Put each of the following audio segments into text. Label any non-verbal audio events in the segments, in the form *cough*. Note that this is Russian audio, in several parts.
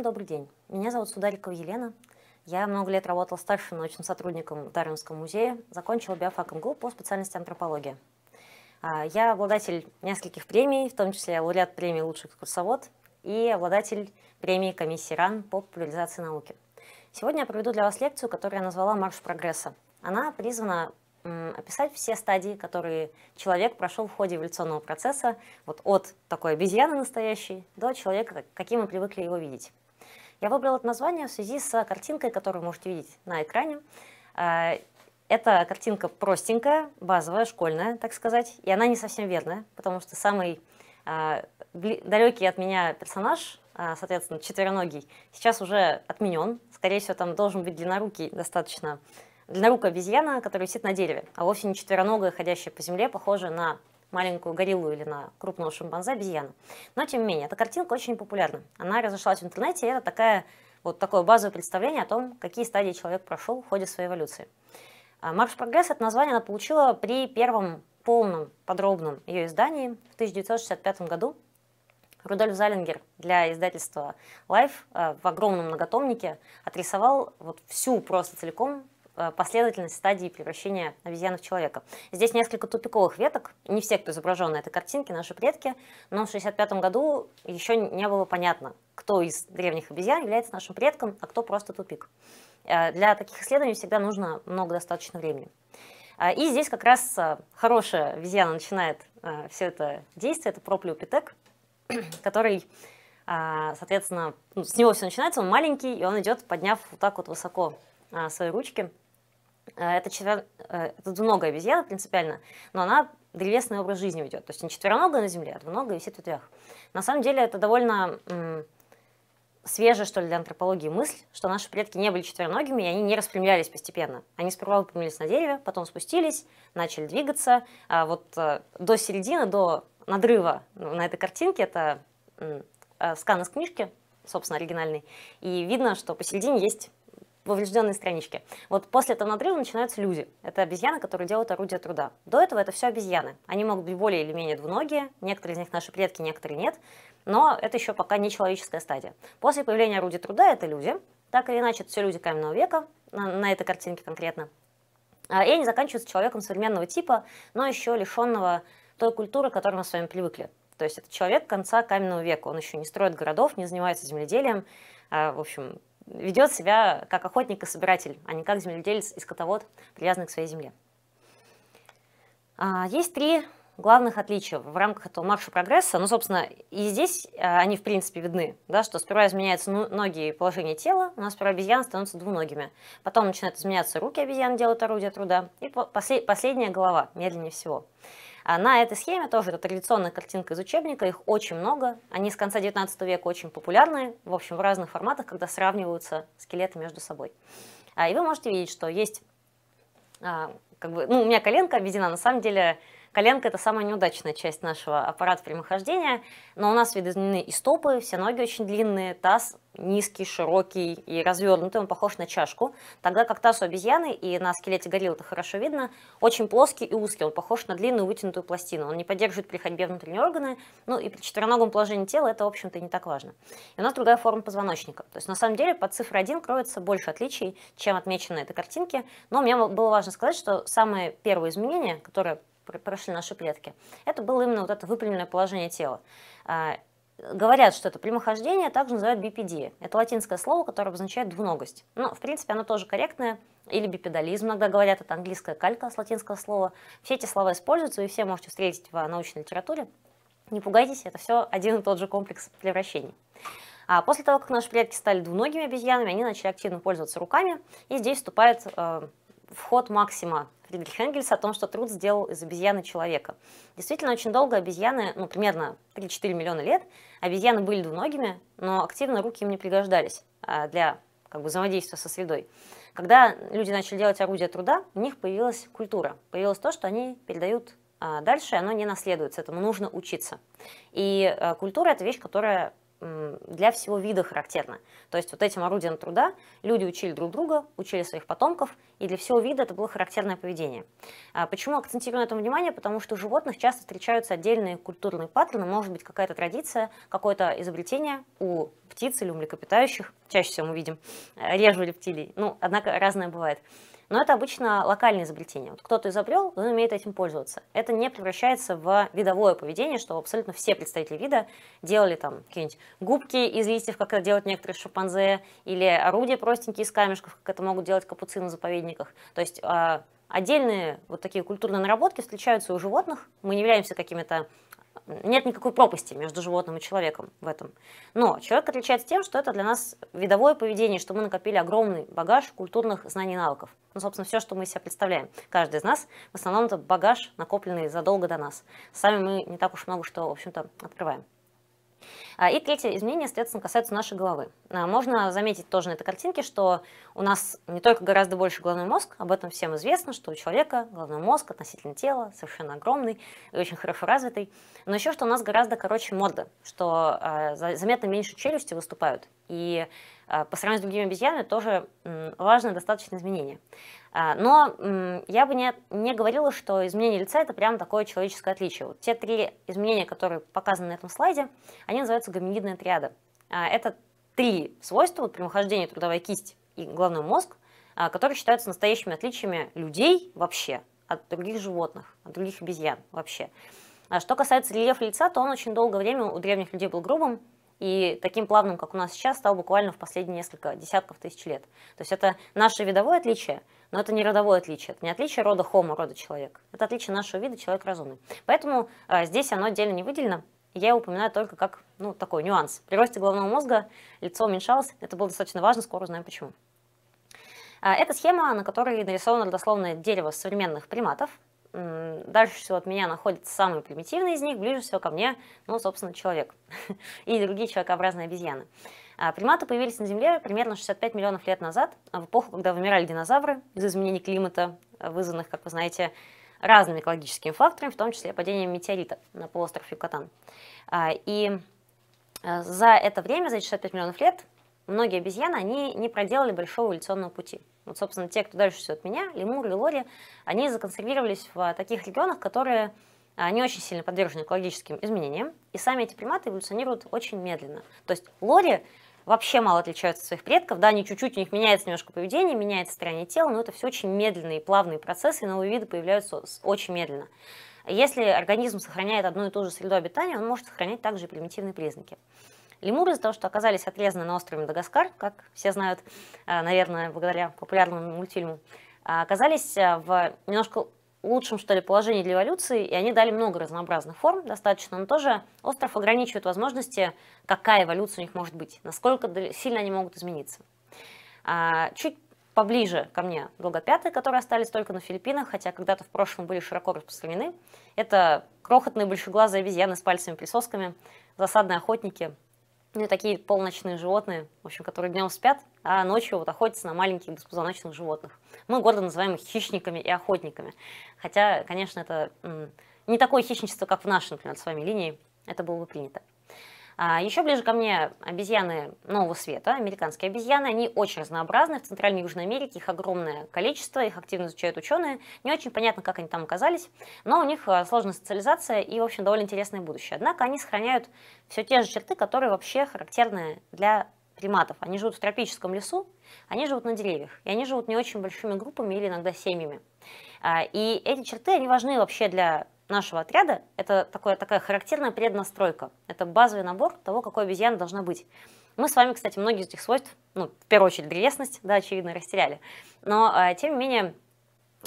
Всем добрый день. Меня зовут Сударикова Елена. Я много лет работала старшим научным сотрудником Дарвинского музея, закончила биофак МГУ по специальности антропология. А, я обладатель нескольких премий, в том числе лауреат премии «Лучший экскурсовод» и обладатель премии комиссии РАН по популяризации науки. Сегодня я проведу для вас лекцию, которую я назвала «Марш прогресса». Она призвана описать все стадии, которые человек прошел в ходе эволюционного процесса, вот от такой обезьяны настоящей до человека, каким мы привыкли его видеть. Я выбрала это название в связи с картинкой, которую вы можете видеть на экране. А, эта картинка простенькая, базовая, школьная, так сказать, и она не совсем верная, потому что самый а, далекий от меня персонаж, а, соответственно, четвероногий, сейчас уже отменен. Скорее всего, там должен быть длиннорукий достаточно длиннорукая обезьяна, которая сидит на дереве, а вовсе не четвероногая, ходящая по земле, похожая на маленькую гориллу или на крупного шимпанзе обезьяну. Но, тем не менее, эта картинка очень популярна. Она разошлась в интернете, и это такая, вот такое базовое представление о том, какие стадии человек прошел в ходе своей эволюции. А, «Марш прогресс» — это название она получила при первом полном, подробном ее издании в 1965 году. Рудольф Залингер для издательства Life э, в огромном многотомнике отрисовал вот всю просто целиком Э, последовательность стадии превращения обезьяны в человека. Здесь несколько тупиковых веток. Не все, кто изображен на этой картинке, наши предки. Но в 1965 году еще не было понятно, кто из древних обезьян является нашим предком, а кто просто тупик. Э, для таких исследований всегда нужно много достаточно времени. Э, и здесь как раз хорошая обезьяна начинает все это действие. Это проплеопитек, *clears throat* который соответственно, ну, с него все начинается, он маленький, и он идет, подняв вот так вот высоко а, свои ручки. Э, это, четвер... Э, это двуногая обезьяна принципиально, но она древесный образ жизни ведет. То есть не четвероногая на земле, а двуногая висит в ветвях. На самом деле это довольно свежая, что ли, для антропологии мысль, что наши предки не были четвероногими, и они не распрямлялись постепенно. Они сперва выпрямились на дереве, потом спустились, начали двигаться. А вот э, до середины, до надрыва на этой картинке, это скан из книжки, собственно, оригинальный, и видно, что посередине есть вовлеченной страничке. Вот после этого надрыва начинаются люди. Это обезьяны, которые делают орудие труда. До этого это все обезьяны. Они могут быть более или менее двуногие, некоторые из них наши предки, некоторые нет, но это еще пока не человеческая стадия. После появления орудия труда это люди, так или иначе, это все люди каменного века, на, на этой картинке конкретно. А, и они заканчиваются человеком современного типа, но еще лишенного той культуры, к которой мы с вами привыкли. То есть это человек конца каменного века, он еще не строит городов, не занимается земледелием, а, в общем, ведет себя как охотник и собиратель, а не как земледелец и скотовод, привязанный к своей земле. А, есть три главных отличия в рамках этого марша прогресса. Ну, собственно, и здесь а, они, в принципе, видны, да, что сперва изменяются ну, ноги и положение тела, у нас сперва обезьяны становятся двуногими. Потом начинают изменяться руки обезьян, делают орудия труда, и последняя голова, медленнее всего. А на этой схеме тоже это традиционная картинка из учебника, их очень много. Они с конца 19 века очень популярны, в общем, в разных форматах, когда сравниваются скелеты между собой. А, и вы можете видеть, что есть, а, как бы, ну, у меня коленка обведена, на самом деле, Коленка – это самая неудачная часть нашего аппарата прямохождения, но у нас видоизменены и стопы, все ноги очень длинные, таз низкий, широкий и развернутый, он похож на чашку, тогда как таз у обезьяны, и на скелете гориллы это хорошо видно, очень плоский и узкий, он похож на длинную вытянутую пластину, он не поддерживает при ходьбе внутренние органы, ну и при четвероногом положении тела это, в общем-то, не так важно. И у нас другая форма позвоночника, то есть на самом деле под цифрой 1 кроется больше отличий, чем отмечено на этой картинке, но мне было важно сказать, что самое первое изменение, которое прошли наши предки. Это было именно вот это выпрямленное положение тела. А, говорят, что это прямохождение, а также называют бипедия. Это латинское слово, которое обозначает двуногость. Но, ну, в принципе, оно тоже корректное. Или бипедализм иногда говорят, это английская калька с латинского слова. Все эти слова используются, и все можете встретить в научной литературе. Не пугайтесь, это все один и тот же комплекс превращений. А после того, как наши предки стали двуногими обезьянами, они начали активно пользоваться руками, и здесь вступает э, вход Максима Фридрих Энгельса о том, что труд сделал из обезьяны человека. Действительно, очень долго обезьяны, ну, примерно 3-4 миллиона лет, обезьяны были двуногими, но активно руки им не пригождались а, для как бы, взаимодействия со средой. Когда люди начали делать орудия труда, у них появилась культура, появилось то, что они передают а, дальше, оно не наследуется, этому нужно учиться. И а, культура – это вещь, которая для всего вида характерно. То есть вот этим орудием труда люди учили друг друга, учили своих потомков, и для всего вида это было характерное поведение. А почему акцентирую на этом внимание? Потому что у животных часто встречаются отдельные культурные паттерны, может быть какая-то традиция, какое-то изобретение у птиц или у млекопитающих, чаще всего мы видим э, реже рептилий, ну, однако разное бывает. Но это обычно локальное изобретение. Кто-то изобрел, он умеет этим пользоваться. Это не превращается в видовое поведение, что абсолютно все представители вида делали там какие-нибудь губки из листьев, как это делают некоторые шимпанзе, или орудия простенькие из камешков, как это могут делать капуцины в заповедниках. То есть а, отдельные вот такие культурные наработки встречаются у животных. Мы не являемся какими-то нет никакой пропасти между животным и человеком в этом. Но человек отличается тем, что это для нас видовое поведение, что мы накопили огромный багаж культурных знаний и навыков. Ну, собственно, все, что мы себя представляем. Каждый из нас, в основном, это багаж, накопленный задолго до нас. Сами мы не так уж много что, в общем-то, открываем. А, и третье изменение, соответственно, касается нашей головы. А, можно заметить тоже на этой картинке, что у нас не только гораздо больше головной мозг, об этом всем известно, что у человека головной мозг относительно тела совершенно огромный и очень хорошо развитый, но еще что у нас гораздо короче морда, что а, заметно меньше челюсти выступают и а, по сравнению с другими обезьянами тоже важное достаточно изменение. А, но я бы не, не говорила, что изменение лица это прям такое человеческое отличие. Вот те три изменения, которые показаны на этом слайде, они называются гоминидные триады. А, это три свойства, вот прямохождение, трудовая кисть и головной мозг, которые считаются настоящими отличиями людей вообще от других животных, от других обезьян вообще. Что касается рельефа лица, то он очень долгое время у древних людей был грубым, и таким плавным, как у нас сейчас, стал буквально в последние несколько десятков тысяч лет. То есть это наше видовое отличие, но это не родовое отличие, это не отличие рода homo, рода человек. Это отличие нашего вида, человек разумный. Поэтому э, здесь оно отдельно не выделено, я упоминаю только как ну, такой нюанс. При росте головного мозга лицо уменьшалось, это было достаточно важно, скоро узнаем почему. Э, а, это схема, на которой нарисовано родословное дерево современных приматов, дальше всего от меня находится самый примитивный из них, ближе всего ко мне, ну, собственно, человек *laughs* и другие человекообразные обезьяны. А, приматы появились на Земле примерно 65 миллионов лет назад, в эпоху, когда вымирали динозавры из за изменений климата, вызванных, как вы знаете, разными экологическими факторами, в том числе падением метеорита на полуостров Юкатан. И э, за это время, за 65 миллионов лет, многие обезьяны, они не проделали большого эволюционного пути. Вот, собственно, те, кто дальше все от меня, лемур, лилори, они законсервировались в а, таких регионах, которые а, не очень сильно подвержены экологическим изменениям, и сами эти приматы эволюционируют очень медленно. То есть лори вообще мало отличаются от своих предков, да, они чуть-чуть, у них меняется немножко поведение, меняется строение тела, но это все очень медленные, плавные процессы, и новые виды появляются очень медленно. Если организм сохраняет одну и ту же среду обитания, он может сохранять также примитивные признаки. Лемуры из-за того, что оказались отрезаны на острове Мадагаскар, как все знают, э, наверное, благодаря популярному мультфильму, а, оказались э, в немножко лучшем, что ли, положении для эволюции, и они дали много разнообразных форм достаточно, но тоже остров ограничивает возможности, какая эволюция у них может быть, насколько сильно они могут измениться. А, чуть поближе ко мне долгопятые, которые остались только на Филиппинах, хотя когда-то в прошлом были широко распространены. Это крохотные большеглазые обезьяны с пальцами-присосками, засадные охотники, ну, такие полночные животные, в общем, которые днем спят, а ночью вот охотятся на маленьких беспозвоночных животных. Мы гордо называем их хищниками и охотниками. Хотя, конечно, это не такое хищничество, как в нашей, например, с вами линии. Это было бы принято. А еще ближе ко мне обезьяны нового света, американские обезьяны, они очень разнообразны. В Центральной и Южной Америке их огромное количество, их активно изучают ученые. Не очень понятно, как они там оказались, но у них а, сложная социализация и, в общем, довольно интересное будущее. Однако они сохраняют все те же черты, которые вообще характерны для приматов. Они живут в тропическом лесу, они живут на деревьях, и они живут не очень большими группами или иногда семьями. А, и эти черты, они важны вообще для нашего отряда это такое, такая характерная преднастройка. Это базовый набор того, какой обезьяна должна быть. Мы с вами, кстати, многие из этих свойств, ну, в первую очередь дрелесность, да, очевидно, растеряли. Но, э, тем не менее,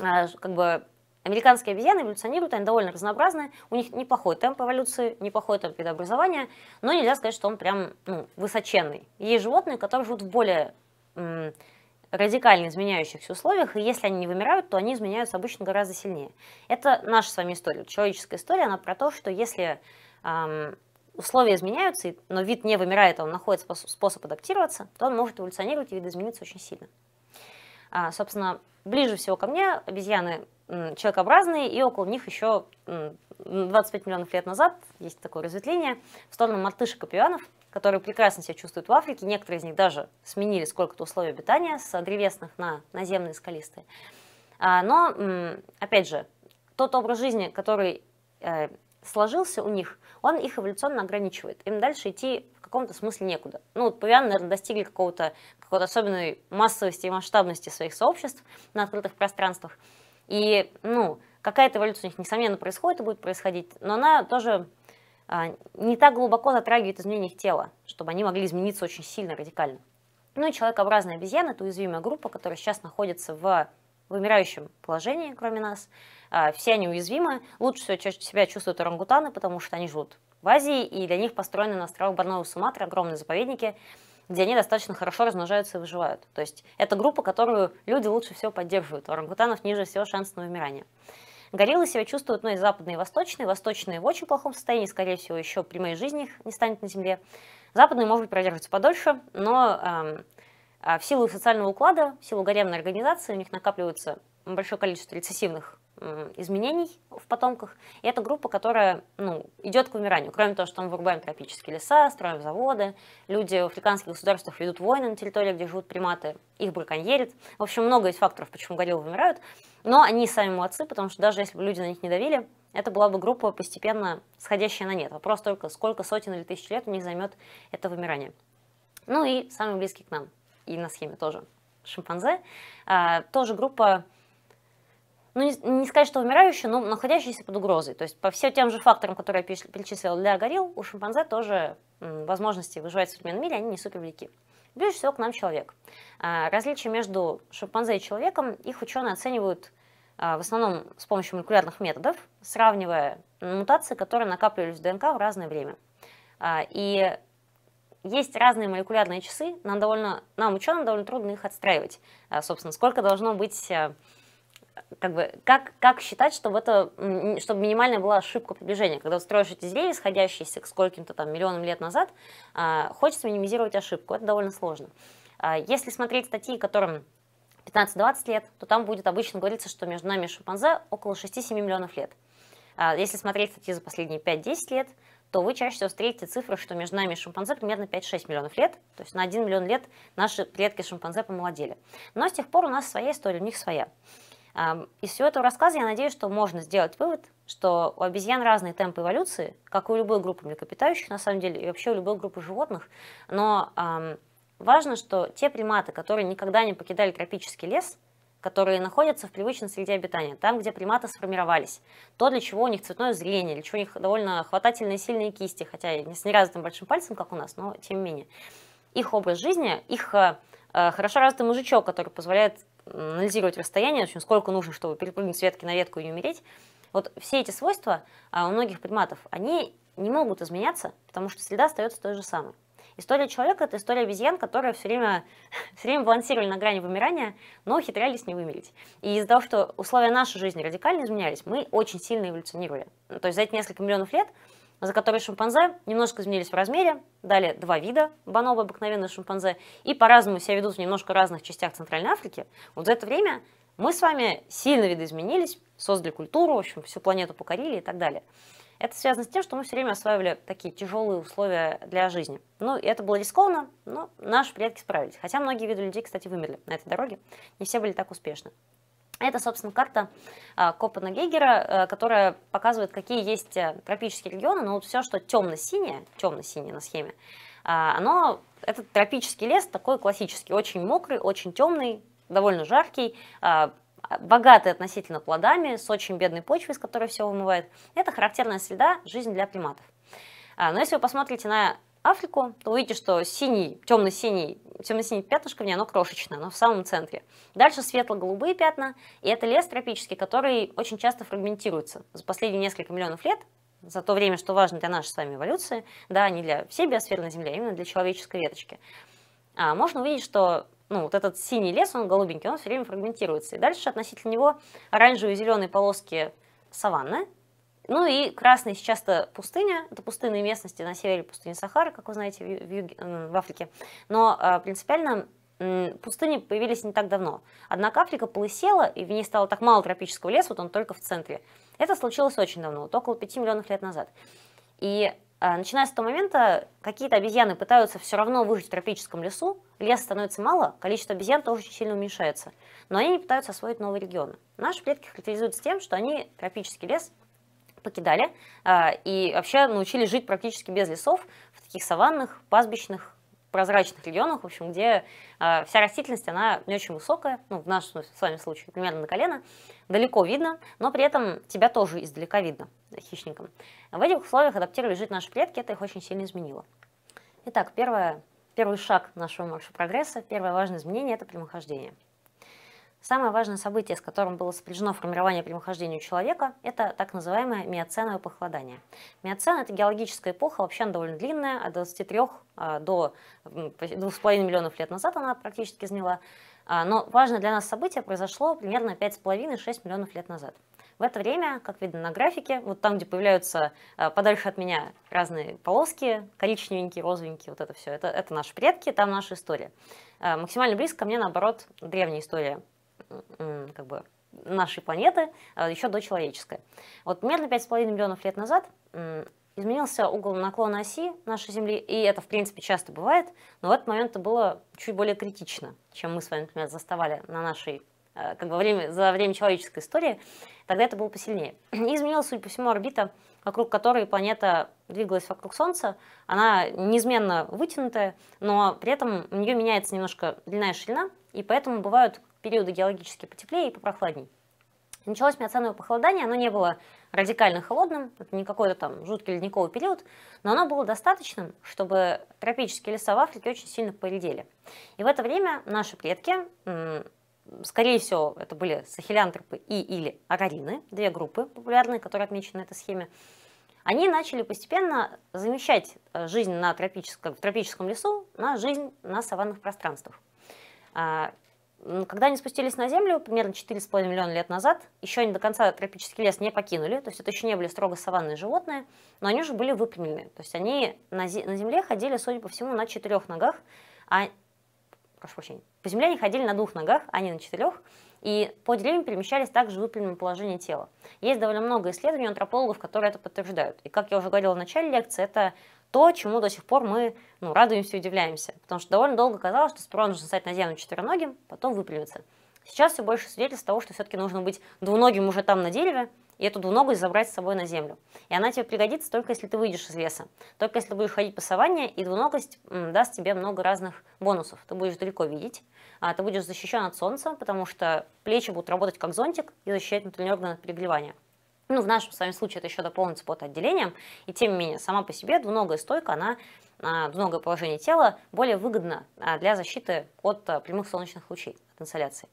э, как бы Американские обезьяны эволюционируют, они довольно разнообразные, у них неплохой темп эволюции, неплохой темп видообразования, но нельзя сказать, что он прям ну, высоченный. Есть животные, которые живут в более радикально изменяющихся условиях, и если они не вымирают, то они изменяются обычно гораздо сильнее. Это наша с вами история, человеческая история, она про то, что если эм, условия изменяются, но вид не вымирает, а он находит способ адаптироваться, то он может эволюционировать и видоизмениться очень сильно. А, собственно, ближе всего ко мне обезьяны человекообразные, и около них еще 25 миллионов лет назад, есть такое разветвление, в сторону мартышек и пианов, которые прекрасно себя чувствуют в Африке. Некоторые из них даже сменили сколько-то условий обитания с древесных на наземные скалистые. А, но, опять же, тот образ жизни, который э, сложился у них, он их эволюционно ограничивает. Им дальше идти в каком-то смысле некуда. Ну, вот павианы, наверное, достигли какого-то какой -то особенной массовости и масштабности своих сообществ на открытых пространствах. И, ну, какая-то эволюция у них, несомненно, происходит и будет происходить, но она тоже а, не так глубоко затрагивает изменения их тела, чтобы они могли измениться очень сильно, радикально. Ну и человекообразные обезьяны – это уязвимая группа, которая сейчас находится в вымирающем положении, кроме нас. А, все они уязвимы. Лучше всего себя чувствуют орангутаны, потому что они живут в Азии, и для них построены на островах Борнео и Суматры огромные заповедники, где они достаточно хорошо размножаются и выживают. То есть это группа, которую люди лучше всего поддерживают. У орангутанов ниже всего шанс на вымирание. Гориллы себя чувствуют, ну, и западные, и восточные. Восточные в очень плохом состоянии, скорее всего, еще при моей жизни их не станет на Земле. Западные, может быть, продержатся подольше, но э, в силу их социального уклада, в силу гаремной организации у них накапливается большое количество рецессивных изменений в потомках. И это группа, которая ну, идет к вымиранию. Кроме того, что мы вырубаем тропические леса, строим заводы, люди в африканских государствах ведут войны на территории, где живут приматы, их браконьерят. В общем, много есть факторов, почему гориллы вымирают. Но они сами молодцы, потому что даже если бы люди на них не давили, это была бы группа, постепенно сходящая на нет. Вопрос только, сколько сотен или тысяч лет у них займет это вымирание. Ну и самый близкий к нам, и на схеме тоже, шимпанзе. А, тоже группа ну, не, не сказать, что умирающие, но находящиеся под угрозой. То есть по всем тем же факторам, которые я перечислила для горилл, у шимпанзе тоже возможности выживать в современном мире, они не супер велики. Ближе всего к нам человек. А, различия между шимпанзе и человеком их ученые оценивают а, в основном с помощью молекулярных методов, сравнивая мутации, которые накапливались в ДНК в разное время. А, и есть разные молекулярные часы, нам, довольно, нам ученым довольно трудно их отстраивать. Собственно, сколько должно быть как бы, как, как считать, чтобы это, чтобы минимальная была ошибка приближения, когда вот строишь эти деревья, сходящиеся к скольким-то там миллионам лет назад, э, хочется минимизировать ошибку, это довольно сложно. Э, если смотреть статьи, которым 15-20 лет, то там будет обычно говориться, что между нами и шимпанзе около 6-7 миллионов лет. Э, если смотреть статьи за последние 5-10 лет, то вы чаще всего встретите цифры, что между нами и шимпанзе примерно 5-6 миллионов лет, то есть на 1 миллион лет наши предки шимпанзе помолодели. Но с тех пор у нас своя история, у них своя. Из всего этого рассказа я надеюсь, что можно сделать вывод, что у обезьян разные темпы эволюции, как у любой группы млекопитающих, на самом деле, и вообще у любой группы животных. Но важно, что те приматы, которые никогда не покидали тропический лес, которые находятся в привычной среде обитания, там, где приматы сформировались, то, для чего у них цветное зрение, для чего у них довольно хватательные сильные кисти, хотя не с неразвитым большим пальцем, как у нас, но тем не менее. Их образ жизни, их э, хорошо развитый мужичок, который позволяет анализировать расстояние, в общем, сколько нужно, чтобы перепрыгнуть с ветки на ветку и не умереть. Вот все эти свойства а, у многих приматов, они не могут изменяться, потому что среда остается той же самой. История человека – это история обезьян, которые все время, *laughs* все время балансировали на грани вымирания, но ухитрялись не вымереть. И из-за того, что условия нашей жизни радикально изменялись, мы очень сильно эволюционировали. То есть за эти несколько миллионов лет за которые шимпанзе немножко изменились в размере, дали два вида, бонобо обыкновенные шимпанзе, и по-разному себя ведут в немножко разных частях Центральной Африки. Вот за это время мы с вами сильно видоизменились, создали культуру, в общем, всю планету покорили и так далее. Это связано с тем, что мы все время осваивали такие тяжелые условия для жизни. Ну, и это было рискованно, но наши предки справились. Хотя многие виды людей, кстати, вымерли на этой дороге. Не все были так успешны. Это, собственно, карта а, Копана Гегера, э, которая показывает, какие есть э, тропические регионы, но вот все, что темно-синее, темно-синее на схеме, а, оно, это тропический лес, такой классический, очень мокрый, очень темный, довольно жаркий, а, богатый относительно плодами, с очень бедной почвой, из которой все вымывает. Это характерная среда жизни для приматов. Но если вы посмотрите на Африку, то увидите, что синий, темно-синий, темно-синий пятнышко у меня оно крошечное, оно в самом центре. Дальше светло-голубые пятна, и это лес тропический, который очень часто фрагментируется. За последние несколько миллионов лет за то время, что важно для нашей с вами эволюции, да, не для всей биосферы на Земле, а именно для человеческой веточки, а можно увидеть, что ну, вот этот синий лес, он голубенький, он все время фрагментируется. И дальше относительно него оранжевые и зеленые полоски саванны, ну и красный сейчас-то пустыня, это пустынные местности на севере пустыни Сахары, как вы знаете, в, юге, в Африке. Но а, принципиально пустыни появились не так давно. Однако Африка полысела, и в ней стало так мало тропического леса, вот он только в центре. Это случилось очень давно, вот около 5 миллионов лет назад. И а, начиная с того момента, какие-то обезьяны пытаются все равно выжить в тропическом лесу, лес становится мало, количество обезьян тоже очень сильно уменьшается, но они не пытаются освоить новые регионы. Наши предки характеризуются тем, что они тропический лес покидали а, и вообще научились жить практически без лесов в таких саванных, пастбищных, прозрачных регионах, в общем, где э, вся растительность, она не очень высокая, ну, в нашем с вами случае примерно на колено, далеко видно, но при этом тебя тоже издалека видно хищникам. В этих условиях адаптировали жить наши предки, это их очень сильно изменило. Итак, первое, первый шаг нашего марша прогресса, первое важное изменение – это прямохождение. Самое важное событие, с которым было сопряжено формирование прямохождения человека, это так называемое миоценовое похолодание. Миоцен – это геологическая эпоха, вообще она довольно длинная, от 23 а, до 2,5 миллионов лет назад она практически заняла. А, но важное для нас событие произошло примерно 5,5-6 миллионов лет назад. В это время, как видно на графике, вот там, где появляются а, подальше от меня разные полоски, коричневенькие, розовенькие, вот это все, это, это наши предки, там наша история. Максимально близко ко мне, наоборот, древняя история как бы, нашей планеты а, еще до человеческой. Вот примерно 5,5 миллионов лет назад изменился угол наклона оси нашей Земли, и это, в принципе, часто бывает, но в этот момент это было чуть более критично, чем мы с вами, например, заставали на нашей а, как бы время, за время человеческой истории, тогда это было посильнее. И изменилась, судя по всему, орбита, вокруг которой планета двигалась вокруг Солнца. Она неизменно вытянутая, но при этом у нее меняется немножко длина и ширина, и поэтому бывают периоды геологически потеплее и попрохладней. Началось миоценовое похолодание, оно не было радикально холодным, это не какой-то там жуткий ледниковый период, но оно было достаточным, чтобы тропические леса в Африке очень сильно поредели. И в это время наши предки, скорее всего, это были сахилянтропы и или арарины, две группы популярные, которые отмечены на этой схеме, они начали постепенно замещать э, жизнь на тропическом, в тропическом лесу на жизнь на саванных пространствах. А, когда они спустились на Землю, примерно 4,5 миллиона лет назад, еще они до конца тропический лес не покинули, то есть это еще не были строго саванные животные, но они уже были выпрямлены. То есть они на, Земле ходили, судя по всему, на четырех ногах, а, прошу прощения, по Земле они ходили на двух ногах, а не на четырех, и по деревьям перемещались также в выпрямленном положении тела. Есть довольно много исследований антропологов, которые это подтверждают. И как я уже говорила в начале лекции, это то, чему до сих пор мы ну, радуемся и удивляемся. Потому что довольно долго казалось, что сперва нужно стать на землю четвероногим, потом выпрямиться. Сейчас все больше свидетельств того, что все-таки нужно быть двуногим уже там на дереве, и эту двуногость забрать с собой на землю. И она тебе пригодится только если ты выйдешь из леса, только если будешь ходить по саванне, и двуногость даст тебе много разных бонусов. Ты будешь далеко видеть, а ты будешь защищен от солнца, потому что плечи будут работать как зонтик и защищать внутренние органы от перегревания. Ну, в нашем с вами случае это еще дополнится под отделением. И тем не менее, сама по себе двуногая стойка, она а, двуногое положение тела более выгодно а, для защиты от а, прямых солнечных лучей, от инсоляции.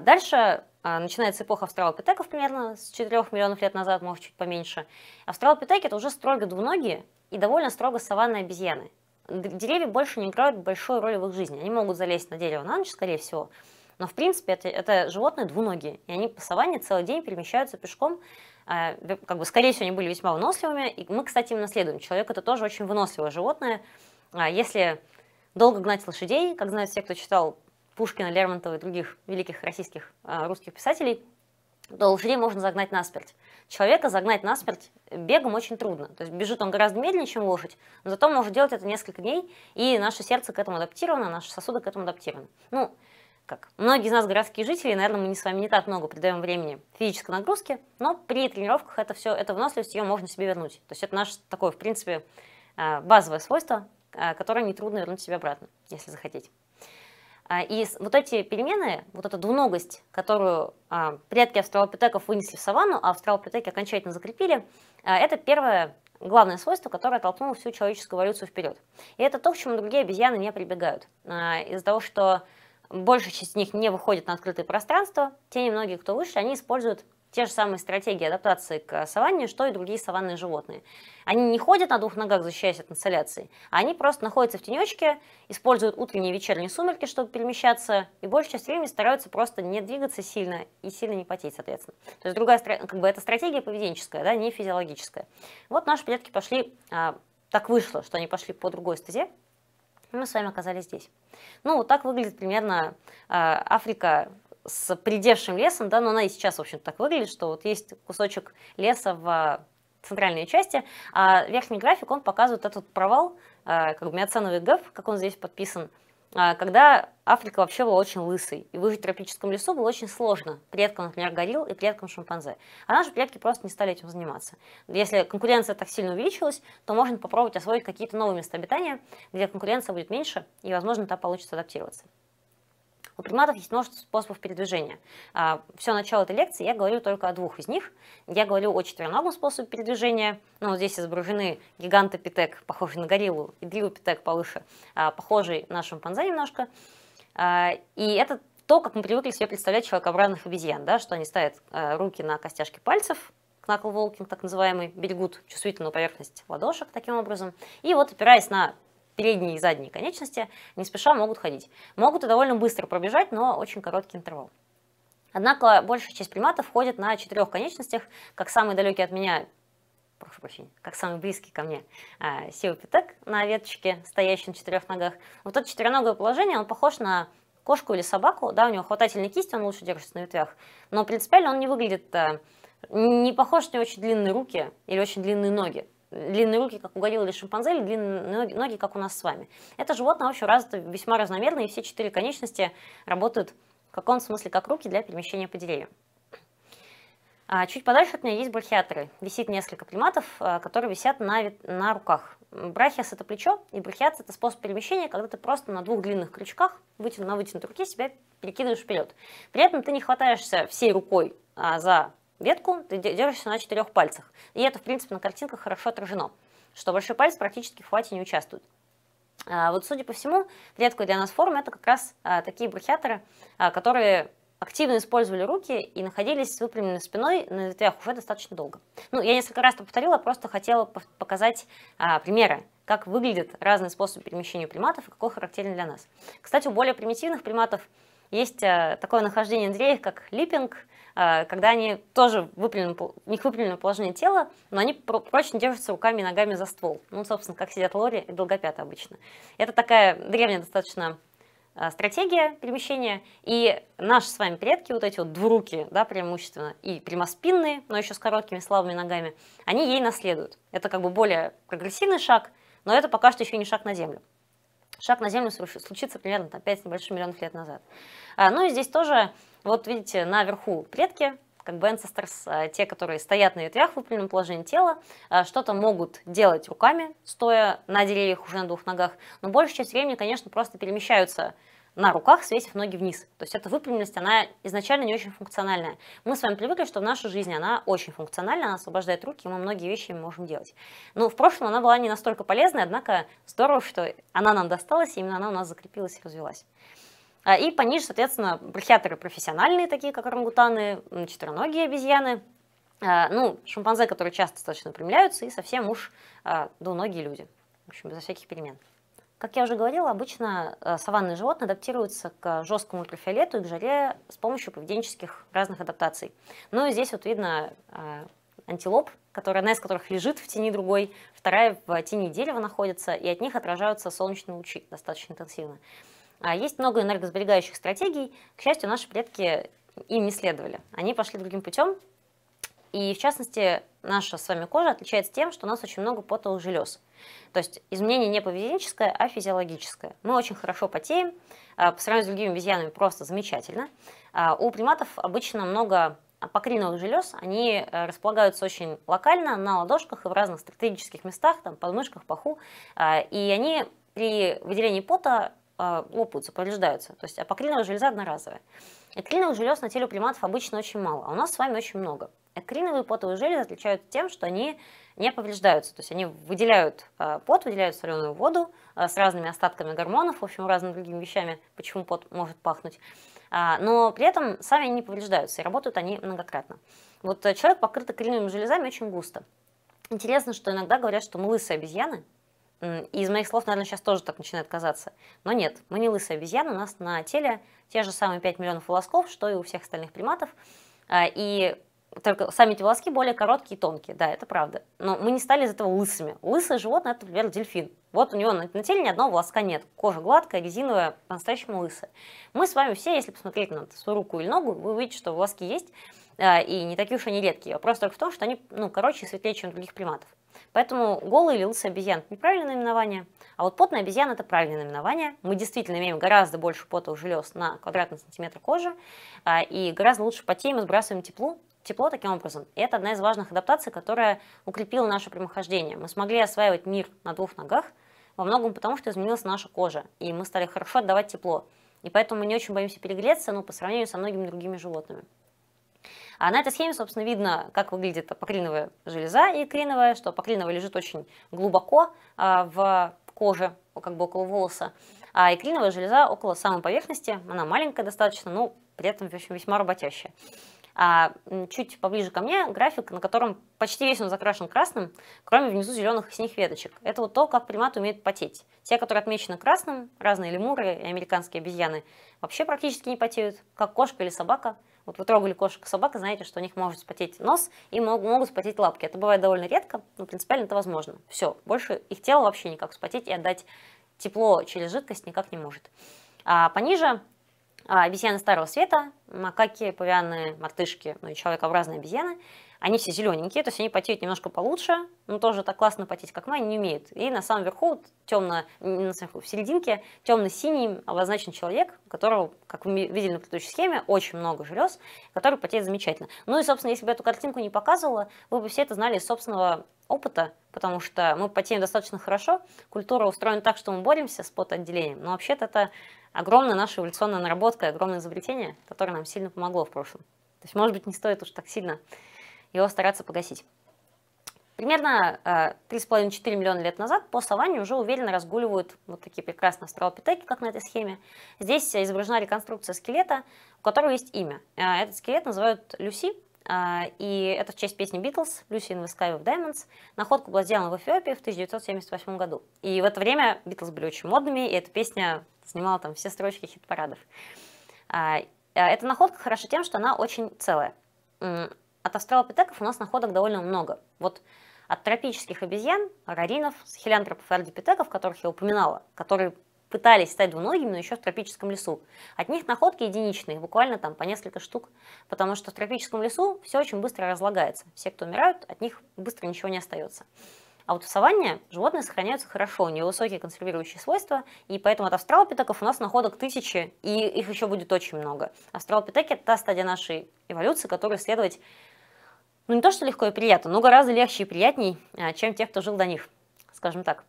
Дальше начинается эпоха австралопитеков примерно с 4 миллионов лет назад, может чуть поменьше. Австралопитеки это уже строго двуногие и довольно строго саванные обезьяны. Деревья больше не играют большую роль в их жизни. Они могут залезть на дерево на ночь, скорее всего, но в принципе это, это животные двуногие, и они по саванне целый день перемещаются пешком. А, как бы, скорее всего, они были весьма выносливыми. И мы, кстати, им наследуем. Человек это тоже очень выносливое животное. А, если долго гнать лошадей, как знают все, кто читал Пушкина, Лермонтова и других великих российских а, русских писателей, то лошадей можно загнать насмерть. Человека загнать насмерть бегом очень трудно. То есть бежит он гораздо медленнее, чем лошадь, но зато может делать это несколько дней, и наше сердце к этому адаптировано, наши сосуды к этому адаптированы. Ну, как многие из нас городские жители, наверное, мы не с вами не так много придаем времени физической нагрузке, но при тренировках это все, эта выносливость, ее можно себе вернуть. То есть это наше такое, в принципе, а, базовое свойство, а, которое нетрудно вернуть себе обратно, если захотеть. А, и вот эти перемены, вот эта двуногость, которую предки австралопитеков вынесли в саванну, а австралопитеки окончательно закрепили, это первое главное свойство, которое толкнуло всю человеческую эволюцию вперед. И это то, к чему другие обезьяны не прибегают. Из-за того, что большая часть из них не выходит на открытое пространство, те немногие, кто выше, они используют те же самые стратегии адаптации к саванне, что и другие саванные животные. Они не ходят на двух ногах, защищаясь от инсоляции, а они просто находятся в тенечке, используют утренние и вечерние сумерки, чтобы перемещаться, и большую часть времени стараются просто не двигаться сильно и сильно не потеть, соответственно. То есть другая, как бы, это стратегия поведенческая, да, не физиологическая. Вот наши предки пошли, а, так вышло, что они пошли по другой стезе, и мы с вами оказались здесь. Ну, вот так выглядит примерно э, Африка с придевшим лесом, да, но она и сейчас, в общем-то, так выглядит, что вот есть кусочек леса в а, центральной части, а верхний график, он показывает этот провал, э, как бы миоценовый гэп, как он здесь подписан, а, когда Африка вообще была очень лысой, и выжить в тропическом лесу было очень сложно. Предкам, например, горилл и предкам шимпанзе. А наши предки просто не стали этим заниматься. Если конкуренция так сильно увеличилась, то можно попробовать освоить какие-то новые места обитания, где конкуренция будет меньше, и, возможно, там получится адаптироваться. У приматов есть множество способов передвижения. А, Все начало этой лекции я говорю только о двух из них. Я говорю о четвероногом способе передвижения. Ну, здесь изображены гигантопитек, похожий на гориллу, и дрилопитек повыше, а, похожий на шимпанзе немножко. А, и это то, как мы привыкли себе представлять человекообразных обезьян, да, что они ставят руки на костяшки пальцев, knuckle walking, так называемый, берегут чувствительную поверхность ладошек таким образом. И вот опираясь на передние и задние конечности не спеша могут ходить. Могут и довольно быстро пробежать, но очень короткий интервал. Однако большая часть приматов ходит на четырех конечностях, как самые далекие от меня прошу прощения, как самый близкий ко мне, э, а, сиопитек на веточке, стоящий на четырех ногах. Вот это четвероногое положение, он похож на кошку или собаку, да, у него хватательный кисть, он лучше держится на ветвях, но принципиально он не выглядит, э, не похож на очень длинные руки или очень длинные ноги длинные руки, как у гориллы или шимпанзе, или длинные ноги, как у нас с вами. Это животное, в общем, развито весьма разномерно, и все четыре конечности работают в каком смысле как руки для перемещения по деревьям. А чуть подальше от меня есть брахиаторы. Висит несколько приматов, а, которые висят на, на руках. Брахиас – это плечо, и брахиас – это способ перемещения, когда ты просто на двух длинных крючках вытяну, на вытянутой руке себя перекидываешь вперед. При этом ты не хватаешься всей рукой а, за ветку ты держишься на четырех пальцах. И это, в принципе, на картинках хорошо отражено, что большой палец практически в хвате не участвует. А, вот, судя по всему, редкую для нас форма это как раз а, такие брахиаторы, а, которые активно использовали руки и находились с выпрямленной спиной на ветвях уже достаточно долго. Ну, я несколько раз это повторила, просто хотела показать а, примеры, как выглядят разные способы перемещения приматов и какой характерен для нас. Кстати, у более примитивных приматов есть а, такое нахождение на как липпинг, Э, когда они тоже выпрямлены, у них выпрямлено положение тела, но они прочно держатся руками и ногами за ствол. Ну, собственно, как сидят лори и долгопяты обычно. Это такая древняя достаточно э, стратегия перемещения. И наши с вами предки, вот эти вот двуруки, да, преимущественно, и прямоспинные, но еще с короткими слабыми ногами, они ей наследуют. Это как бы более прогрессивный шаг, но это пока что еще не шаг на землю. Шаг на Землю случится примерно там, 5 небольших миллионов лет назад. А, ну и здесь тоже вот видите, наверху предки, как бы ancestors, э, те, которые стоят на ветвях в упрямом положении тела, э, что-то могут делать руками, стоя на деревьях уже на двух ногах, но большую часть времени, конечно, просто перемещаются на руках, свесив ноги вниз. То есть эта выпрямленность, она изначально не очень функциональная. Мы с вами привыкли, что в нашей жизни она очень функциональна, она освобождает руки, и мы многие вещи можем делать. Но в прошлом она была не настолько полезной, однако здорово, что она нам досталась, и именно она у нас закрепилась и развилась. А, и пониже, соответственно, брахиаторы профессиональные, такие как орангутаны, четвероногие обезьяны, а, ну, шимпанзе, которые часто достаточно прямляются, и совсем уж а, двуногие люди. В общем, безо всяких перемен. Как я уже говорила, обычно саванные животные адаптируются к жесткому ультрафиолету и к жаре с помощью поведенческих разных адаптаций. Ну и здесь вот видно антилоп, которая, одна из которых лежит в тени другой, вторая в тени дерева находится, и от них отражаются солнечные лучи достаточно интенсивно. А есть много энергосберегающих стратегий. К счастью, наши предки им не следовали. Они пошли другим путем. И в частности, наша с вами кожа отличается тем, что у нас очень много потовых желез. То есть изменение не поведенческое, а физиологическое. Мы очень хорошо потеем, а, по сравнению с другими обезьянами просто замечательно. А, у приматов обычно много апокриновых желез, они э, располагаются очень локально, на ладошках и в разных стратегических местах, там, подмышках, паху, и они при выделении пота лопаются, э, повреждаются. То есть апокриловая железа одноразовая. Экриловых желез на теле у приматов обычно очень мало, а у нас с вами очень много. Экриновые потовые железы отличаются тем, что они не повреждаются, то есть они выделяют э, пот, выделяют соленую воду э, с разными остатками гормонов, в общем, разными другими вещами, почему пот может пахнуть, а, но при этом сами они не повреждаются и работают они многократно. Вот человек покрыт экриновыми железами очень густо. Интересно, что иногда говорят, что мы лысые обезьяны, и из моих слов, наверное, сейчас тоже так начинает казаться. Но нет, мы не лысые обезьяны, у нас на теле те же самые 5 миллионов волосков, что и у всех остальных приматов. А, и только сами эти волоски более короткие и тонкие, да, это правда. Но мы не стали из этого лысыми. Лысое животное, это, например, дельфин. Вот у него на, на теле ни одного волоска нет. Кожа гладкая, резиновая, по-настоящему лысая. Мы с вами все, если посмотреть на свою руку или ногу, вы увидите, что волоски есть, а, и не такие уж они редкие. Вопрос только в том, что они, ну, короче и светлее, чем у других приматов. Поэтому голый лиловый обезьян – неправильное наименование. А вот потный обезьяна – это правильное наименование. Мы действительно имеем гораздо больше потовых желез на квадратный сантиметр кожи. А, и гораздо лучше потеем и сбрасываем тепло, тепло таким образом. И это одна из важных адаптаций, которая укрепила наше прямохождение. Мы смогли осваивать мир на двух ногах во многом потому, что изменилась наша кожа. И мы стали хорошо отдавать тепло. И поэтому мы не очень боимся перегреться, ну, по сравнению со многими другими животными. А на этой схеме, собственно, видно, как выглядит апокриновая железа и криновая, что апокриновая лежит очень глубоко а, в коже, как бы около волоса, а икриновая железа около самой поверхности, она маленькая достаточно, но при этом в общем, весьма работящая. А чуть поближе ко мне график, на котором почти весь он закрашен красным, кроме внизу зеленых и синих веточек. Это вот то, как приматы умеют потеть. Те, которые отмечены красным, разные лемуры и американские обезьяны, вообще практически не потеют, как кошка или собака – вот вы трогали кошек и собак, и знаете, что у них может спотеть нос и могут могут спотеть лапки. Это бывает довольно редко, но принципиально это возможно. Все, больше их тело вообще никак спотеть и отдать тепло через жидкость никак не может. А пониже а, обезьяны старого света, макаки, павианы, мартышки, ну и человекообразные обезьяны – они все зелененькие, то есть они потеют немножко получше, но тоже так классно потеть, как мы, они не умеют. И на самом верху, темно, на самом верху, в серединке, темно-синий обозначен человек, у которого, как вы видели на предыдущей схеме, очень много желез, который потеет замечательно. Ну и, собственно, если бы я эту картинку не показывала, вы бы все это знали из собственного опыта, потому что мы потеем достаточно хорошо, культура устроена так, что мы боремся с потоотделением, но вообще-то это огромная наша эволюционная наработка, огромное изобретение, которое нам сильно помогло в прошлом. То есть, может быть, не стоит уж так сильно его стараться погасить. Примерно 3,5-4 э, миллиона лет назад по саванне уже уверенно разгуливают вот такие прекрасные австралопитеки, как на этой схеме. Здесь изображена реконструкция скелета, у которого есть имя. Э, этот скелет называют Люси, э, и это в честь песни Beatles "Люси in the Sky with Diamonds». Находку была сделана в Эфиопии в 1978 году. И в это время Beatles были очень модными, и эта песня снимала там все строчки хит-парадов. Эта находка хороша тем, что она очень целая. От австралопитеков у нас находок довольно много. Вот от тропических обезьян, раринов, сахилянтропов и ардипитеков, которых я упоминала, которые пытались стать двуногими, но еще в тропическом лесу. От них находки единичные, буквально там по несколько штук, потому что в тропическом лесу все очень быстро разлагается. Все, кто умирают, от них быстро ничего не остается. А вот в саванне животные сохраняются хорошо, у нее высокие консервирующие свойства, и поэтому от австралопитеков у нас находок тысячи, и их еще будет очень много. Австралопитеки – та стадия нашей эволюции, которую следовать ну не то, что легко и приятно, но гораздо легче и приятней, а, чем тех, кто жил до них, скажем так.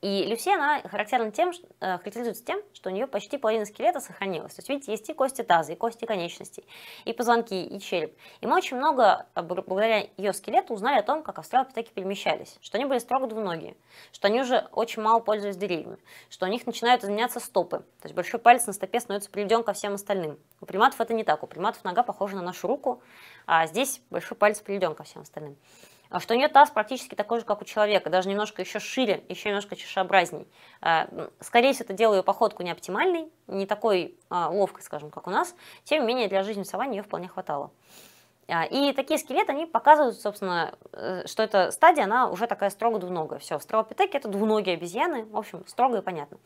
И Люси, она характерна тем, что, э, характеризуется тем, что у нее почти половина скелета сохранилась. То есть, видите, есть и кости таза, и кости конечностей, и позвонки, и череп. И мы очень много, а, благодаря ее скелету, узнали о том, как австралопитеки перемещались, что они были строго двуногие, что они уже очень мало пользовались деревьями, что у них начинают изменяться стопы. То есть большой палец на стопе становится приведен ко всем остальным. У приматов это не так. У приматов нога похожа на нашу руку, а здесь большой палец приведен ко всем остальным что у нее таз практически такой же, как у человека, даже немножко еще шире, еще немножко чешеобразней. А, скорее всего, это дело ее походку не оптимальной, не такой а, ловкой, скажем, как у нас. Тем не менее, для жизни в саванне ее вполне хватало. А, и такие скелеты, они показывают, собственно, э, что эта стадия, она уже такая строго двуногая. Все, австралопитеки это двуногие обезьяны, в общем, строго и понятно.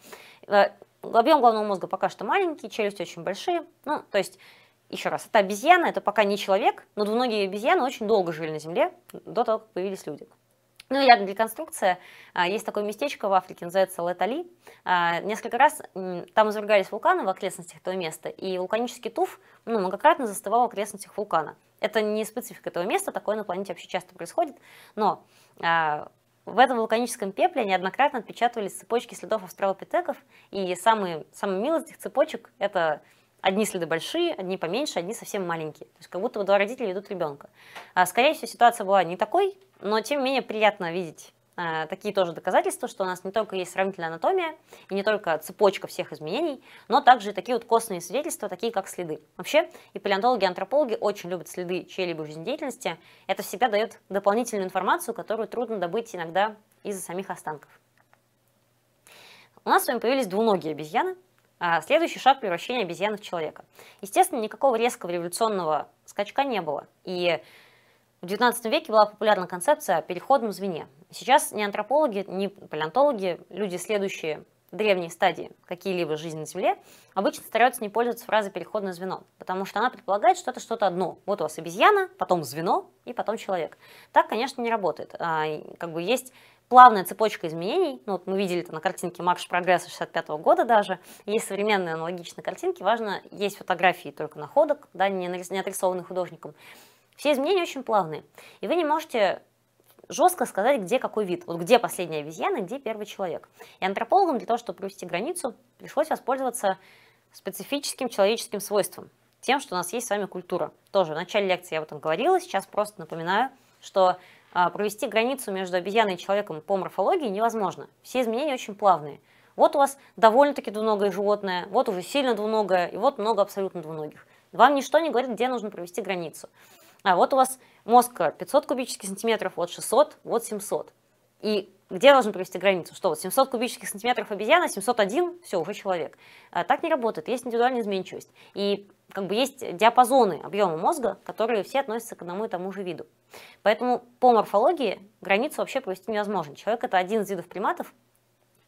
Э, Объем головного мозга пока что маленький, челюсти очень большие, ну, то есть еще раз, это обезьяна, это пока не человек, но двуногие обезьяны очень долго жили на Земле, до того, как появились люди. Ну и рядом конструкции а, Есть такое местечко в Африке, называется Летали. А, несколько раз там извергались вулканы в окрестностях этого места, и вулканический туф ну, многократно застывал в окрестностях вулкана. Это не специфика этого места, такое на планете вообще часто происходит, но а, в этом вулканическом пепле неоднократно отпечатывались цепочки следов австралопитеков, и самые, самый милый из этих цепочек – это Одни следы большие, одни поменьше, одни совсем маленькие. То есть как будто бы два родителя ведут ребенка. А, скорее всего, ситуация была не такой, но тем не менее приятно видеть а, такие тоже доказательства, что у нас не только есть сравнительная анатомия и не только цепочка всех изменений, но также и такие вот костные свидетельства, такие как следы. Вообще и палеонтологи, и антропологи очень любят следы чьей-либо жизнедеятельности. Это всегда дает дополнительную информацию, которую трудно добыть иногда из-за самих останков. У нас с вами появились двуногие обезьяны, а, следующий шаг превращения обезьяны в человека. Естественно, никакого резкого революционного скачка не было. И в XIX веке была популярна концепция о переходном звене. Сейчас ни антропологи, ни палеонтологи, люди, следующие древние стадии какие-либо жизни на Земле, обычно стараются не пользоваться фразой «переходное звено», потому что она предполагает, что это что-то одно. Вот у вас обезьяна, потом звено и потом человек. Так, конечно, не работает. А, как бы есть плавная цепочка изменений. Ну, вот мы видели это на картинке марш прогресса 65 года даже. Есть современные аналогичные картинки. Важно, есть фотографии только находок, да, не, не отрисованные художником. Все изменения очень плавные. И вы не можете жестко сказать, где какой вид. Вот где последняя обезьяна, где первый человек. И антропологам для того, чтобы провести границу, пришлось воспользоваться специфическим человеческим свойством. Тем, что у нас есть с вами культура. Тоже в начале лекции я об этом говорила, сейчас просто напоминаю, что а, провести границу между обезьяной и человеком по морфологии невозможно. Все изменения очень плавные. Вот у вас довольно-таки двуногое животное, вот уже сильно двуногое, и вот много абсолютно двуногих. Вам ничто не говорит, где нужно провести границу. А вот у вас мозг 500 кубических сантиметров, вот 600, вот 700. И где должен провести границу? Что вот 700 кубических сантиметров обезьяна, 701, все, уже человек. А так не работает, есть индивидуальная изменчивость. И как бы есть диапазоны объема мозга, которые все относятся к одному и тому же виду. Поэтому по морфологии границу вообще провести невозможно. Человек – это один из видов приматов,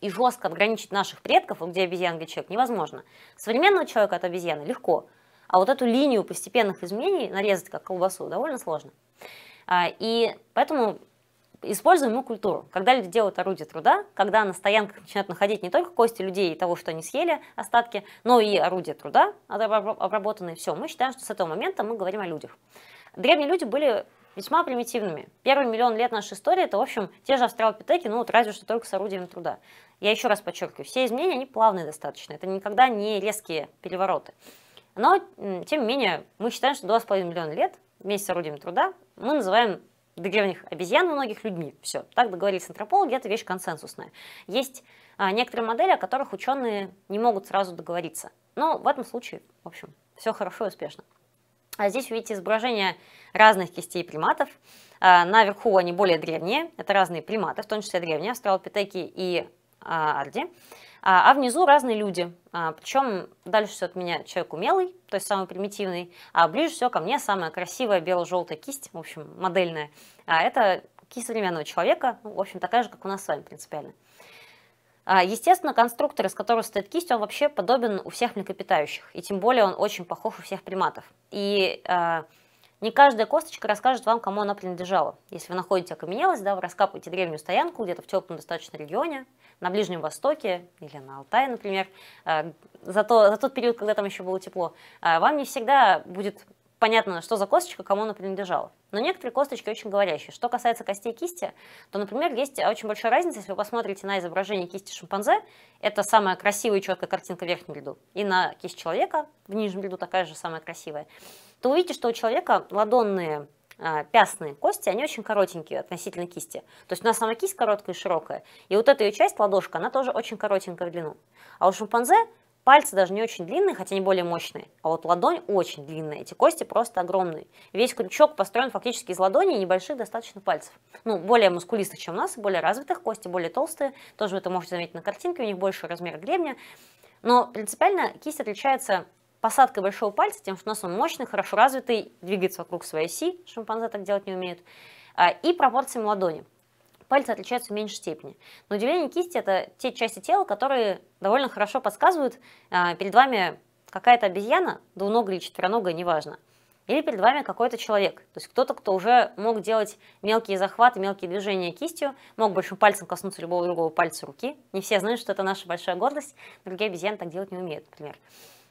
и жестко отграничить наших предков, где обезьян, где человек, невозможно. Современного человека от обезьяны легко, а вот эту линию постепенных изменений нарезать как колбасу довольно сложно. А, и поэтому используем мы культуру. Когда люди делают орудие труда, когда на стоянках начинают находить не только кости людей и того, что они съели, остатки, но и орудие труда обработанные, все, мы считаем, что с этого момента мы говорим о людях. Древние люди были весьма примитивными. Первый миллион лет нашей истории это, в общем, те же австралопитеки, ну вот разве что только с орудием труда. Я еще раз подчеркиваю, все изменения, они плавные достаточно, это никогда не резкие перевороты. Но, тем не менее, мы считаем, что 2,5 миллиона лет вместе с орудием труда мы называем древних обезьян многих людьми. Все, так договорились антропологи, это вещь консенсусная. Есть а, некоторые модели, о которых ученые не могут сразу договориться. Но в этом случае, в общем, все хорошо и успешно. А здесь видите изображение разных кистей приматов. А, наверху они более древние, это разные приматы, в том числе древние, австралопитеки и а, арди. А, а внизу разные люди. А, причем дальше все от меня человек умелый, то есть самый примитивный, а ближе все ко мне самая красивая бело-желтая кисть, в общем, модельная. А это кисть современного человека, ну, в общем, такая же, как у нас с вами принципиально. А, естественно, конструктор, из которого стоит кисть, он вообще подобен у всех млекопитающих, и тем более он очень похож у всех приматов. И а, не каждая косточка расскажет вам, кому она принадлежала. Если вы находите окаменелость, да, вы раскапываете древнюю стоянку где-то в теплом достаточно регионе, на Ближнем Востоке или на Алтае, например, а, за, то, за тот период, когда там еще было тепло, вам не всегда будет понятно, что за косточка кому она принадлежала. Но некоторые косточки очень говорящие. Что касается костей кисти, то, например, есть очень большая разница, если вы посмотрите на изображение кисти шимпанзе, это самая красивая и четкая картинка в верхнем ряду, и на кисть человека в нижнем ряду такая же самая красивая, то увидите, что у человека ладонные а, пястные кости, они очень коротенькие относительно кисти. То есть у нас сама кисть короткая и широкая. И вот эта ее часть, ладошка, она тоже очень коротенькая в длину. А у шимпанзе Пальцы даже не очень длинные, хотя не более мощные, а вот ладонь очень длинная, эти кости просто огромные. Весь крючок построен фактически из ладони и небольших достаточно пальцев. Ну, более мускулистых, чем у нас, более развитых, кости более толстые, тоже вы это можете заметить на картинке, у них больше размер гребня. Но принципиально кисть отличается посадкой большого пальца, тем, что у нас он мощный, хорошо развитый, двигается вокруг своей оси, шимпанзе так делать не умеют, а, и пропорциями ладони пальцы отличаются в меньшей степени. Но удивление кисти – это те части тела, которые довольно хорошо подсказывают, а, перед вами какая-то обезьяна, двуногая или четвероногая, неважно, или перед вами какой-то человек, то есть кто-то, кто уже мог делать мелкие захваты, мелкие движения кистью, мог большим пальцем коснуться любого другого пальца руки. Не все знают, что это наша большая гордость, другие обезьяны так делать не умеют, например.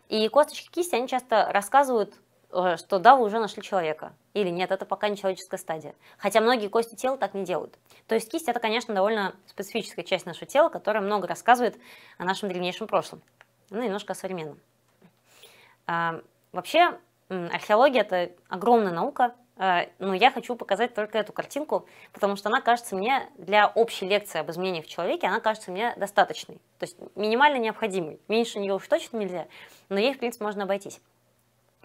И косточки кисти, они часто рассказывают Э, что да, вы уже нашли человека. Или нет, это пока не человеческая стадия. Хотя многие кости тела так не делают. То есть кисть это, конечно, довольно специфическая часть нашего тела, которая много рассказывает о нашем древнейшем прошлом. Ну, немножко о современном. А, вообще, археология это огромная наука, а, но я хочу показать только эту картинку, потому что она кажется мне для общей лекции об изменениях в человеке, она кажется мне достаточной, то есть минимально необходимой. Меньше нее уж точно нельзя, но ей, в принципе, можно обойтись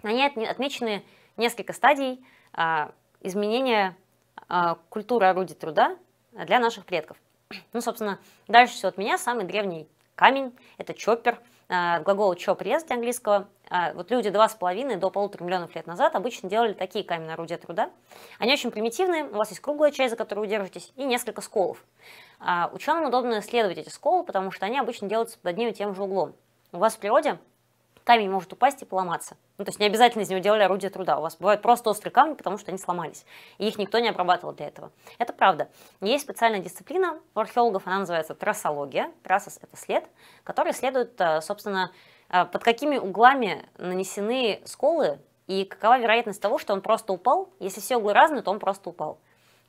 они отмечены несколько стадий а, изменения а, культуры орудий труда для наших предков. *clears throat* Ну, собственно, дальше все от меня самый древний камень – это чоппер, а, глагол чоп резать английского. Вот люди два с половиной до полутора миллионов лет назад обычно делали такие каменные орудия труда. Они очень примитивные, у вас есть круглая часть, за которую вы держитесь, и несколько сколов. Ученым удобно исследовать эти сколы, потому что они обычно делаются под одним и тем же углом. У вас в природе камень может упасть и поломаться. Ну, то есть не обязательно из него делали орудие труда. У вас бывают просто острые камни, потому что они сломались. И их никто не обрабатывал для этого. Это правда. Есть специальная дисциплина у археологов, она называется трассология. Трассос – это след, который следует, э, собственно, э, под какими углами нанесены сколы и какова вероятность того, что он просто упал. Если все углы разные, то он просто упал.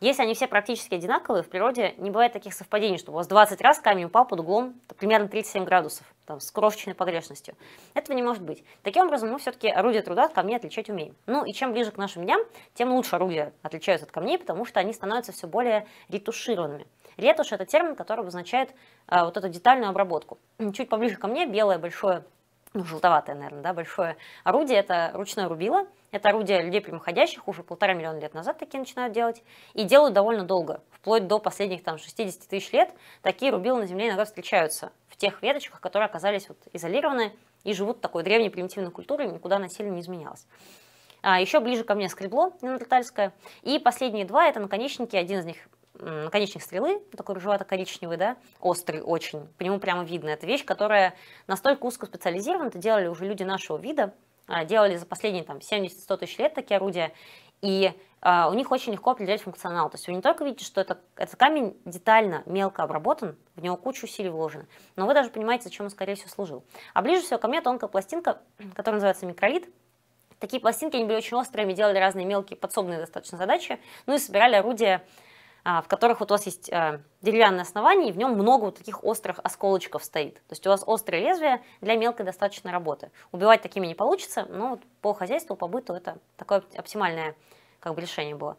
Если они все практически одинаковые, в природе не бывает таких совпадений, что у вас 20 раз камень упал под углом примерно 37 градусов там, с крошечной погрешностью. Этого не может быть. Таким образом, мы все-таки орудия труда от камней отличать умеем. Ну и чем ближе к нашим дням, тем лучше орудия отличаются от камней, потому что они становятся все более ретушированными. Ретушь – это термин, который обозначает а, вот эту детальную обработку. Чуть поближе ко мне белое большое ну, желтоватое, наверное, да, большое орудие, это ручное рубило, это орудие людей прямоходящих, уже полтора миллиона лет назад такие начинают делать, и делают довольно долго, вплоть до последних там 60 тысяч лет, такие рубила на Земле иногда встречаются тех веточках, которые оказались вот изолированы и живут такой древней примитивной культурой никуда она не изменялось. А еще ближе ко мне скребло неандертальское. И последние два это наконечники, один из них наконечник стрелы, такой рыжевато-коричневый, да, острый очень, по нему прямо видно. Это вещь, которая настолько узко специализирована, это делали уже люди нашего вида, а, делали за последние там 70-100 тысяч лет такие орудия, и а, у них очень легко определять функционал. То есть вы не только видите, что это, этот камень детально, мелко обработан, в него куча усилий вложено, но вы даже понимаете, зачем он, скорее всего, служил. А ближе всего ко мне тонкая пластинка, *clears throat* которая называется микролит. Такие пластинки, они были очень острыми, делали разные мелкие подсобные достаточно задачи, ну и собирали орудия, а, в которых вот у вас есть э, деревянное основание, и в нем много вот таких острых осколочков стоит. То есть у вас острые лезвия для мелкой достаточно работы. Убивать такими не получится, но вот по хозяйству, по быту это такое оптимальное как бы решение было.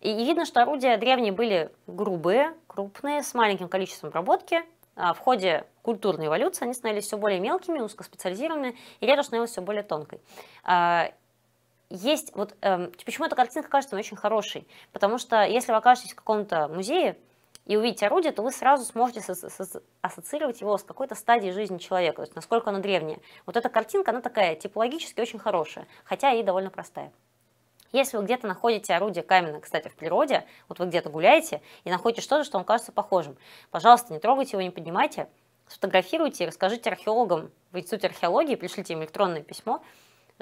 И, и видно, что орудия древние были грубые, крупные, с маленьким количеством обработки. А в ходе культурной эволюции они становились все более мелкими, узкоспециализированными, и рядом становилась все более тонкой. А, есть вот э, почему эта картинка кажется мне очень хорошей, потому что если вы окажетесь в каком-то музее и увидите орудие, то вы сразу сможете ассоциировать его с какой-то стадией жизни человека, то есть насколько оно древнее. Вот эта картинка, она такая типологически очень хорошая, хотя и довольно простая. Если вы где-то находите орудие каменно, кстати, в природе, вот вы где-то гуляете и находите что-то, что вам кажется похожим, пожалуйста, не трогайте его, не поднимайте, сфотографируйте и расскажите археологам в Институте археологии, пришлите им электронное письмо,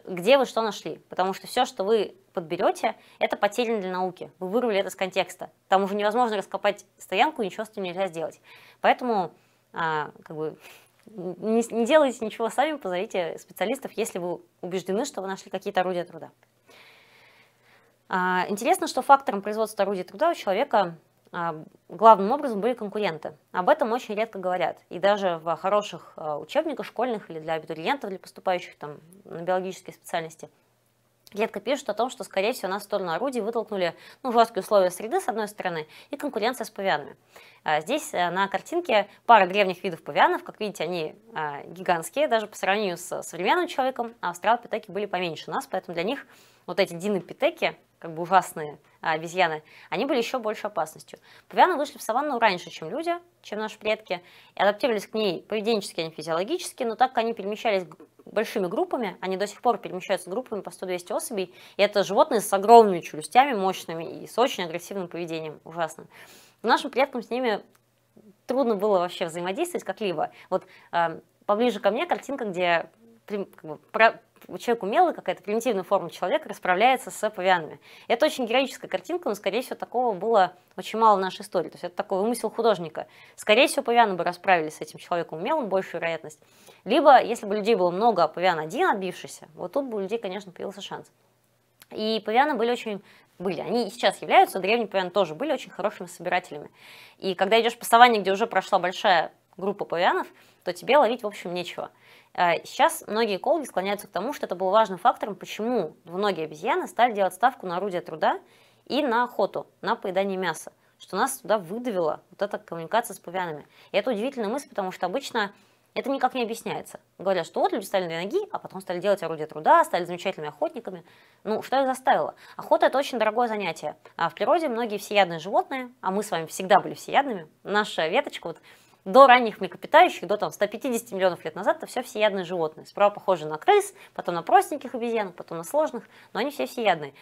где вы что нашли. Потому что все, что вы подберете, это потеряно для науки. Вы вырвали это с контекста. Там уже невозможно раскопать стоянку, ничего с этим нельзя сделать. Поэтому а, как бы, не, не делайте ничего сами, позовите специалистов, если вы убеждены, что вы нашли какие-то орудия труда. А, интересно, что фактором производства орудий труда у человека а, главным образом были конкуренты. Об этом очень редко говорят. И даже в хороших а, учебниках школьных или для абитуриентов, для поступающих там, на биологические специальности, редко пишут о том, что, скорее всего, нас в сторону орудий вытолкнули ну, жесткие условия среды, с одной стороны, и конкуренция с павианами. Здесь э, на картинке пара древних видов павианов. Как видите, они гигантские, даже по сравнению с современным человеком, а австралопитеки были поменьше нас, поэтому для них вот эти динопитеки, как бы ужасные а, обезьяны, они были еще больше опасностью. Павианы вышли в саванну раньше, чем люди, чем наши предки, и адаптировались к ней поведенчески, а не физиологически, но так как они перемещались большими группами, они до сих пор перемещаются группами по 100-200 особей, и это животные с огромными челюстями, мощными и с очень агрессивным поведением, ужасным. Нашим предкам с ними трудно было вообще взаимодействовать как-либо. Вот э, поближе ко мне картинка, где как бы, про, человек умелый, какая-то примитивная форма человека расправляется с павианами. Это очень героическая картинка, но, скорее всего, такого было очень мало в нашей истории. То есть это такой вымысел художника. Скорее всего, павианы бы расправились с этим человеком умелым, большую вероятность. Либо, если бы людей было много, а павиан один отбившийся, вот тут бы у людей, конечно, появился шанс. И павианы были очень были. Они сейчас являются, древние павианы тоже были очень хорошими собирателями. И когда идешь по саванне, где уже прошла большая группа павианов, то тебе ловить, в общем, нечего. Э, сейчас многие экологи склоняются к тому, что это был важным фактором, почему многие обезьяны стали делать ставку на орудие труда и на охоту, на поедание мяса, что нас туда выдавила вот эта коммуникация с павианами. И это удивительная мысль, потому что обычно это никак не объясняется. Говорят, что вот люди стали на две ноги, а потом стали делать орудие труда, стали замечательными охотниками. Ну, что их заставило? Охота – это очень дорогое занятие. А в природе многие всеядные животные, а мы с вами всегда были всеядными, наша веточка, вот до ранних млекопитающих, до там, 150 миллионов лет назад, это все всеядные животные. Справа похожи на крыс, потом на простеньких обезьян, потом на сложных, но они все всеядные.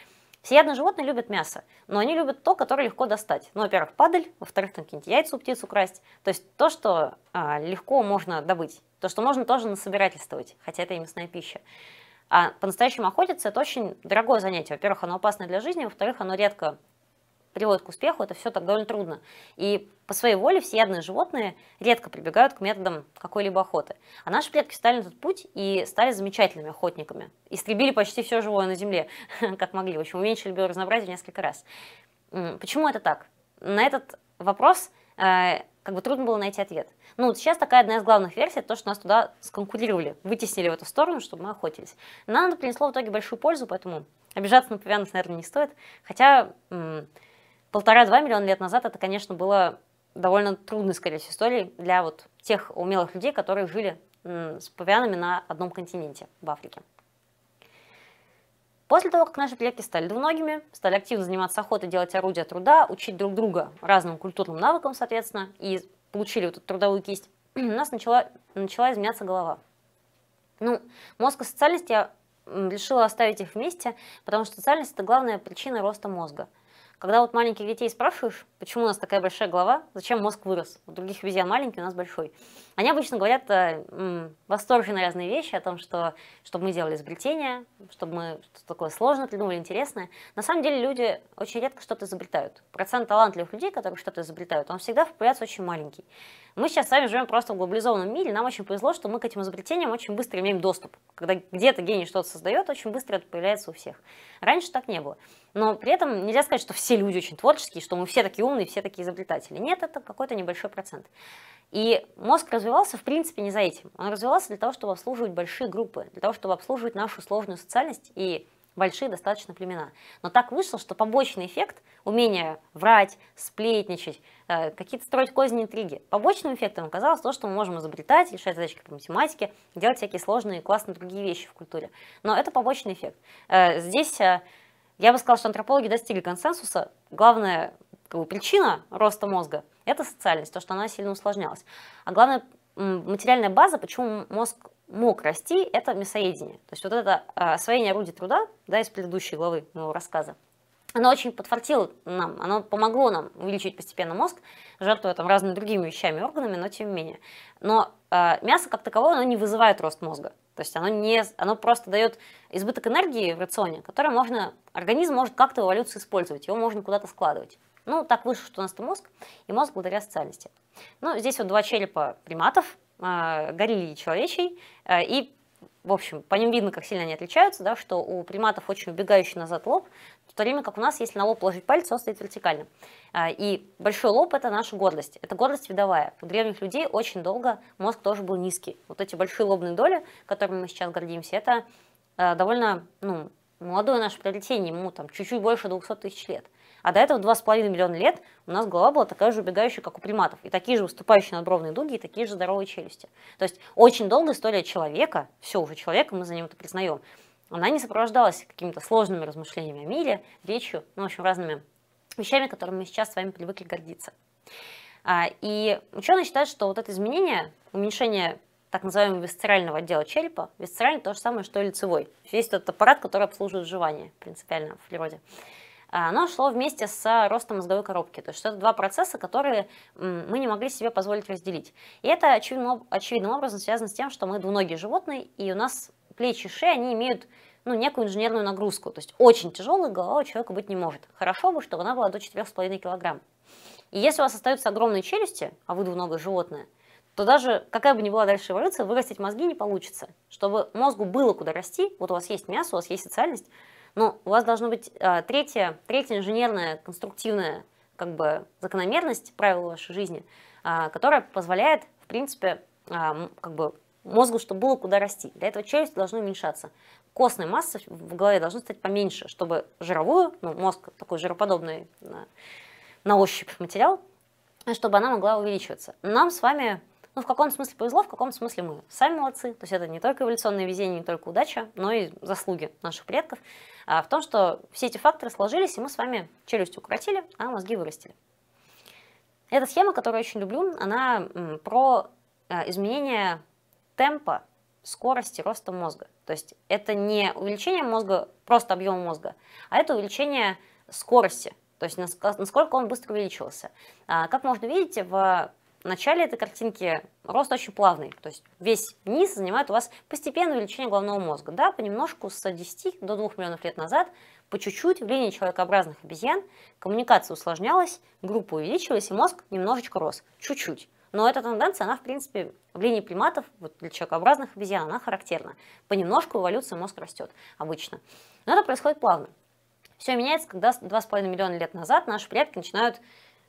Всеядные животные любят мясо, но они любят то, которое легко достать. Ну, во-первых, падаль, во-вторых, там какие-нибудь яйца у птиц украсть. То есть то, что а, легко можно добыть, то, что можно тоже насобирательствовать, хотя это и мясная пища. А по-настоящему охотиться это очень дорогое занятие. Во-первых, оно опасно для жизни, во-вторых, оно редко приводит к успеху, это все так довольно трудно. И по своей воле всеядные животные редко прибегают к методам какой-либо охоты. А наши предки стали на этот путь и стали замечательными охотниками. Истребили почти все живое на Земле, *laughs* как могли. В общем, уменьшили биоразнообразие несколько раз. Почему это так? На этот вопрос э, как бы трудно было найти ответ. Ну, вот сейчас такая одна из главных версий, то, что нас туда сконкурировали, вытеснили в эту сторону, чтобы мы охотились. Нам это принесло в итоге большую пользу, поэтому обижаться на павианов, наверное, не стоит. Хотя полтора-два миллиона лет назад это, конечно, было довольно трудной, скорее всего, историей для вот тех умелых людей, которые жили с павианами на одном континенте в Африке. После того, как наши предки стали двуногими, стали активно заниматься охотой, делать орудия труда, учить друг друга разным культурным навыкам, соответственно, и получили вот эту трудовую кисть, *clears throat* у нас начала, начала изменяться голова. Ну, мозг и социальность я решила оставить их вместе, потому что социальность – это главная причина роста мозга – когда вот маленьких детей спрашиваешь, почему у нас такая большая голова, зачем мозг вырос, у других обезьян маленький, у нас большой, они обычно говорят э, восторженные разные вещи о том, что, чтобы мы делали изобретения, чтобы мы что то такое сложное придумали, интересное. На самом деле люди очень редко что-то изобретают. Процент талантливых людей, которые что-то изобретают, он всегда в порядке очень маленький. Мы сейчас сами живем просто в глобализованном мире, нам очень повезло, что мы к этим изобретениям очень быстро имеем доступ. Когда где-то гений что-то создает, очень быстро это появляется у всех. Раньше так не было. Но при этом нельзя сказать, что все люди очень творческие, что мы все такие умные, все такие изобретатели. Нет, это какой-то небольшой процент. И мозг развивался, в принципе, не за этим. Он развивался для того, чтобы обслуживать большие группы, для того, чтобы обслуживать нашу сложную социальность и большие достаточно племена. Но так вышло, что побочный эффект, умение врать, сплетничать, э, какие-то строить козни интриги, побочным эффектом оказалось то, что мы можем изобретать, решать задачки по математике, делать всякие сложные, классные другие вещи в культуре. Но это побочный эффект. Э, здесь э, я бы сказала, что антропологи достигли консенсуса. Главная как бы, причина роста мозга – это социальность, то, что она сильно усложнялась. А главная материальная база, почему мозг мог расти, это мясоедение. То есть вот это а, освоение орудий труда, да, из предыдущей главы моего рассказа, оно очень подфартило нам, оно помогло нам увеличить постепенно мозг, жертвуя там разными другими вещами, органами, но тем не менее. Но э, мясо как таковое, оно не вызывает рост мозга. То есть оно, не, оно просто дает избыток энергии в рационе, который можно, организм может как-то в эволюции использовать, его можно куда-то складывать. Ну, так вышло, что у нас то мозг, и мозг благодаря социальности. Ну, здесь вот два черепа приматов, а, горилли и человечий, э, и в общем, по ним видно, как сильно они отличаются, да, что у приматов очень убегающий назад лоб, в то время как у нас, если на лоб положить палец, он стоит вертикально. Э, и большой лоб – это наша гордость, это гордость видовая. У древних людей очень долго мозг тоже был низкий. Вот эти большие лобные доли, которыми мы сейчас гордимся, это э, довольно ну, молодое наше приобретение, ему там чуть-чуть больше 200 тысяч лет – а до этого 2,5 миллиона лет у нас голова была такая же убегающая, как у приматов. И такие же выступающие надбровные дуги, и такие же здоровые челюсти. То есть очень долгая история человека, все уже человека, мы за ним это признаем, она не сопровождалась какими-то сложными размышлениями о мире, речью, ну, в общем, разными вещами, которыми мы сейчас с вами привыкли гордиться. А, и ученые считают, что вот это изменение, уменьшение так называемого висцерального отдела черепа, висцеральный то же самое, что и лицевой. Весь этот аппарат, который обслуживает жевание принципиально в природе. А, оно шло вместе с ростом мозговой коробки. То есть это два процесса, которые мы не могли себе позволить разделить. И это очевидно, очевидным образом связано с тем, что мы двуногие животные, и у нас плечи и шеи, они имеют ну, некую инженерную нагрузку. То есть очень тяжелая голова у человека быть не может. Хорошо бы, чтобы она была до 4,5 килограмм. И если у вас остаются огромные челюсти, а вы двуногое животное, то даже какая бы ни была дальше эволюция, вырастить мозги не получится. Чтобы мозгу было куда расти, вот у вас есть мясо, у вас есть социальность, но ну, у вас должно быть а, третья, третья инженерная, конструктивная как бы, закономерность, правил вашей жизни, а, которая позволяет, в принципе, а, как бы мозгу, чтобы было куда расти. Для этого челюсть должна уменьшаться. Костная масса в голове должна стать поменьше, чтобы жировую, ну, мозг такой жироподобный на, на ощупь материал, чтобы она могла увеличиваться. Нам с вами ну, в каком смысле повезло, в каком смысле мы сами молодцы. То есть это не только эволюционное везение, не только удача, но и заслуги наших предков а в том, что все эти факторы сложились, и мы с вами челюсть укоротили, а мозги вырастили. Эта схема, которую я очень люблю, она про э, изменение темпа скорости роста мозга. То есть это не увеличение мозга, просто объема мозга, а это увеличение скорости, то есть насколько он быстро увеличился. А как можно видеть, в в начале этой картинки рост очень плавный, то есть весь низ занимает у вас постепенное увеличение головного мозга, да, понемножку с 10 до 2 миллионов лет назад, по чуть-чуть в линии человекообразных обезьян коммуникация усложнялась, группа увеличивались и мозг немножечко рос, чуть-чуть. Но эта тенденция, она, в принципе, в линии приматов, вот для человекообразных обезьян, она характерна. Понемножку эволюция мозг растет обычно. Но это происходит плавно. Все меняется, когда 2,5 миллиона лет назад наши предки начинают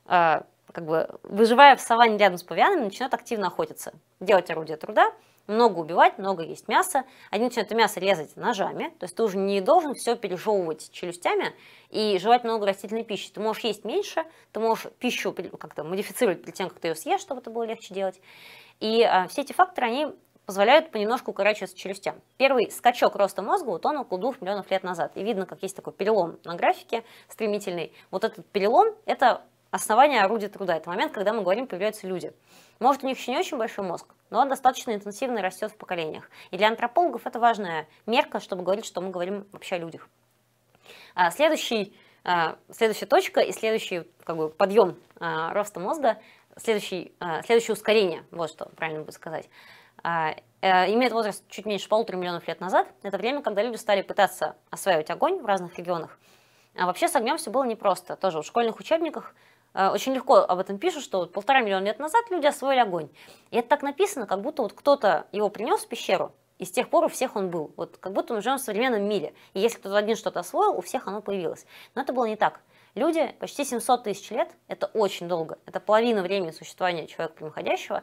а, как бы, выживая в саванне рядом с павианами, начинают активно охотиться, делать орудие труда, много убивать, много есть мяса. Они начинают это мясо резать ножами, то есть ты уже не должен все пережевывать челюстями и жевать много растительной пищи. Ты можешь есть меньше, ты можешь пищу как-то модифицировать перед тем, как ты ее съешь, чтобы это было легче делать. И а, все эти факторы, они позволяют понемножку укорачиваться челюстям. Первый скачок роста мозга, вот он около двух миллионов лет назад. И видно, как есть такой перелом на графике стремительный. Вот этот перелом – это основание орудия труда. Это момент, когда мы говорим, появляются люди. Может, у них еще не очень большой мозг, но он достаточно интенсивно растет в поколениях. И для антропологов это важная мерка, чтобы говорить, что мы говорим вообще о людях. А следующий, а, следующая точка и следующий как бы, подъем а, роста мозга, следующий, а, следующее ускорение, вот что правильно будет сказать, а, э, имеет возраст чуть меньше полутора миллионов лет назад. Это время, когда люди стали пытаться осваивать огонь в разных регионах. А вообще с огнем все было непросто. Тоже в школьных учебниках Э, очень легко об этом пишут, что вот полтора миллиона лет назад люди освоили огонь. И это так написано, как будто вот кто-то его принес в пещеру, и с тех пор у всех он был. Вот как будто мы живем в современном мире. И если кто-то один что-то освоил, у всех оно появилось. Но это было не так. Люди почти 700 тысяч лет, это очень долго, это половина времени существования человека прямоходящего,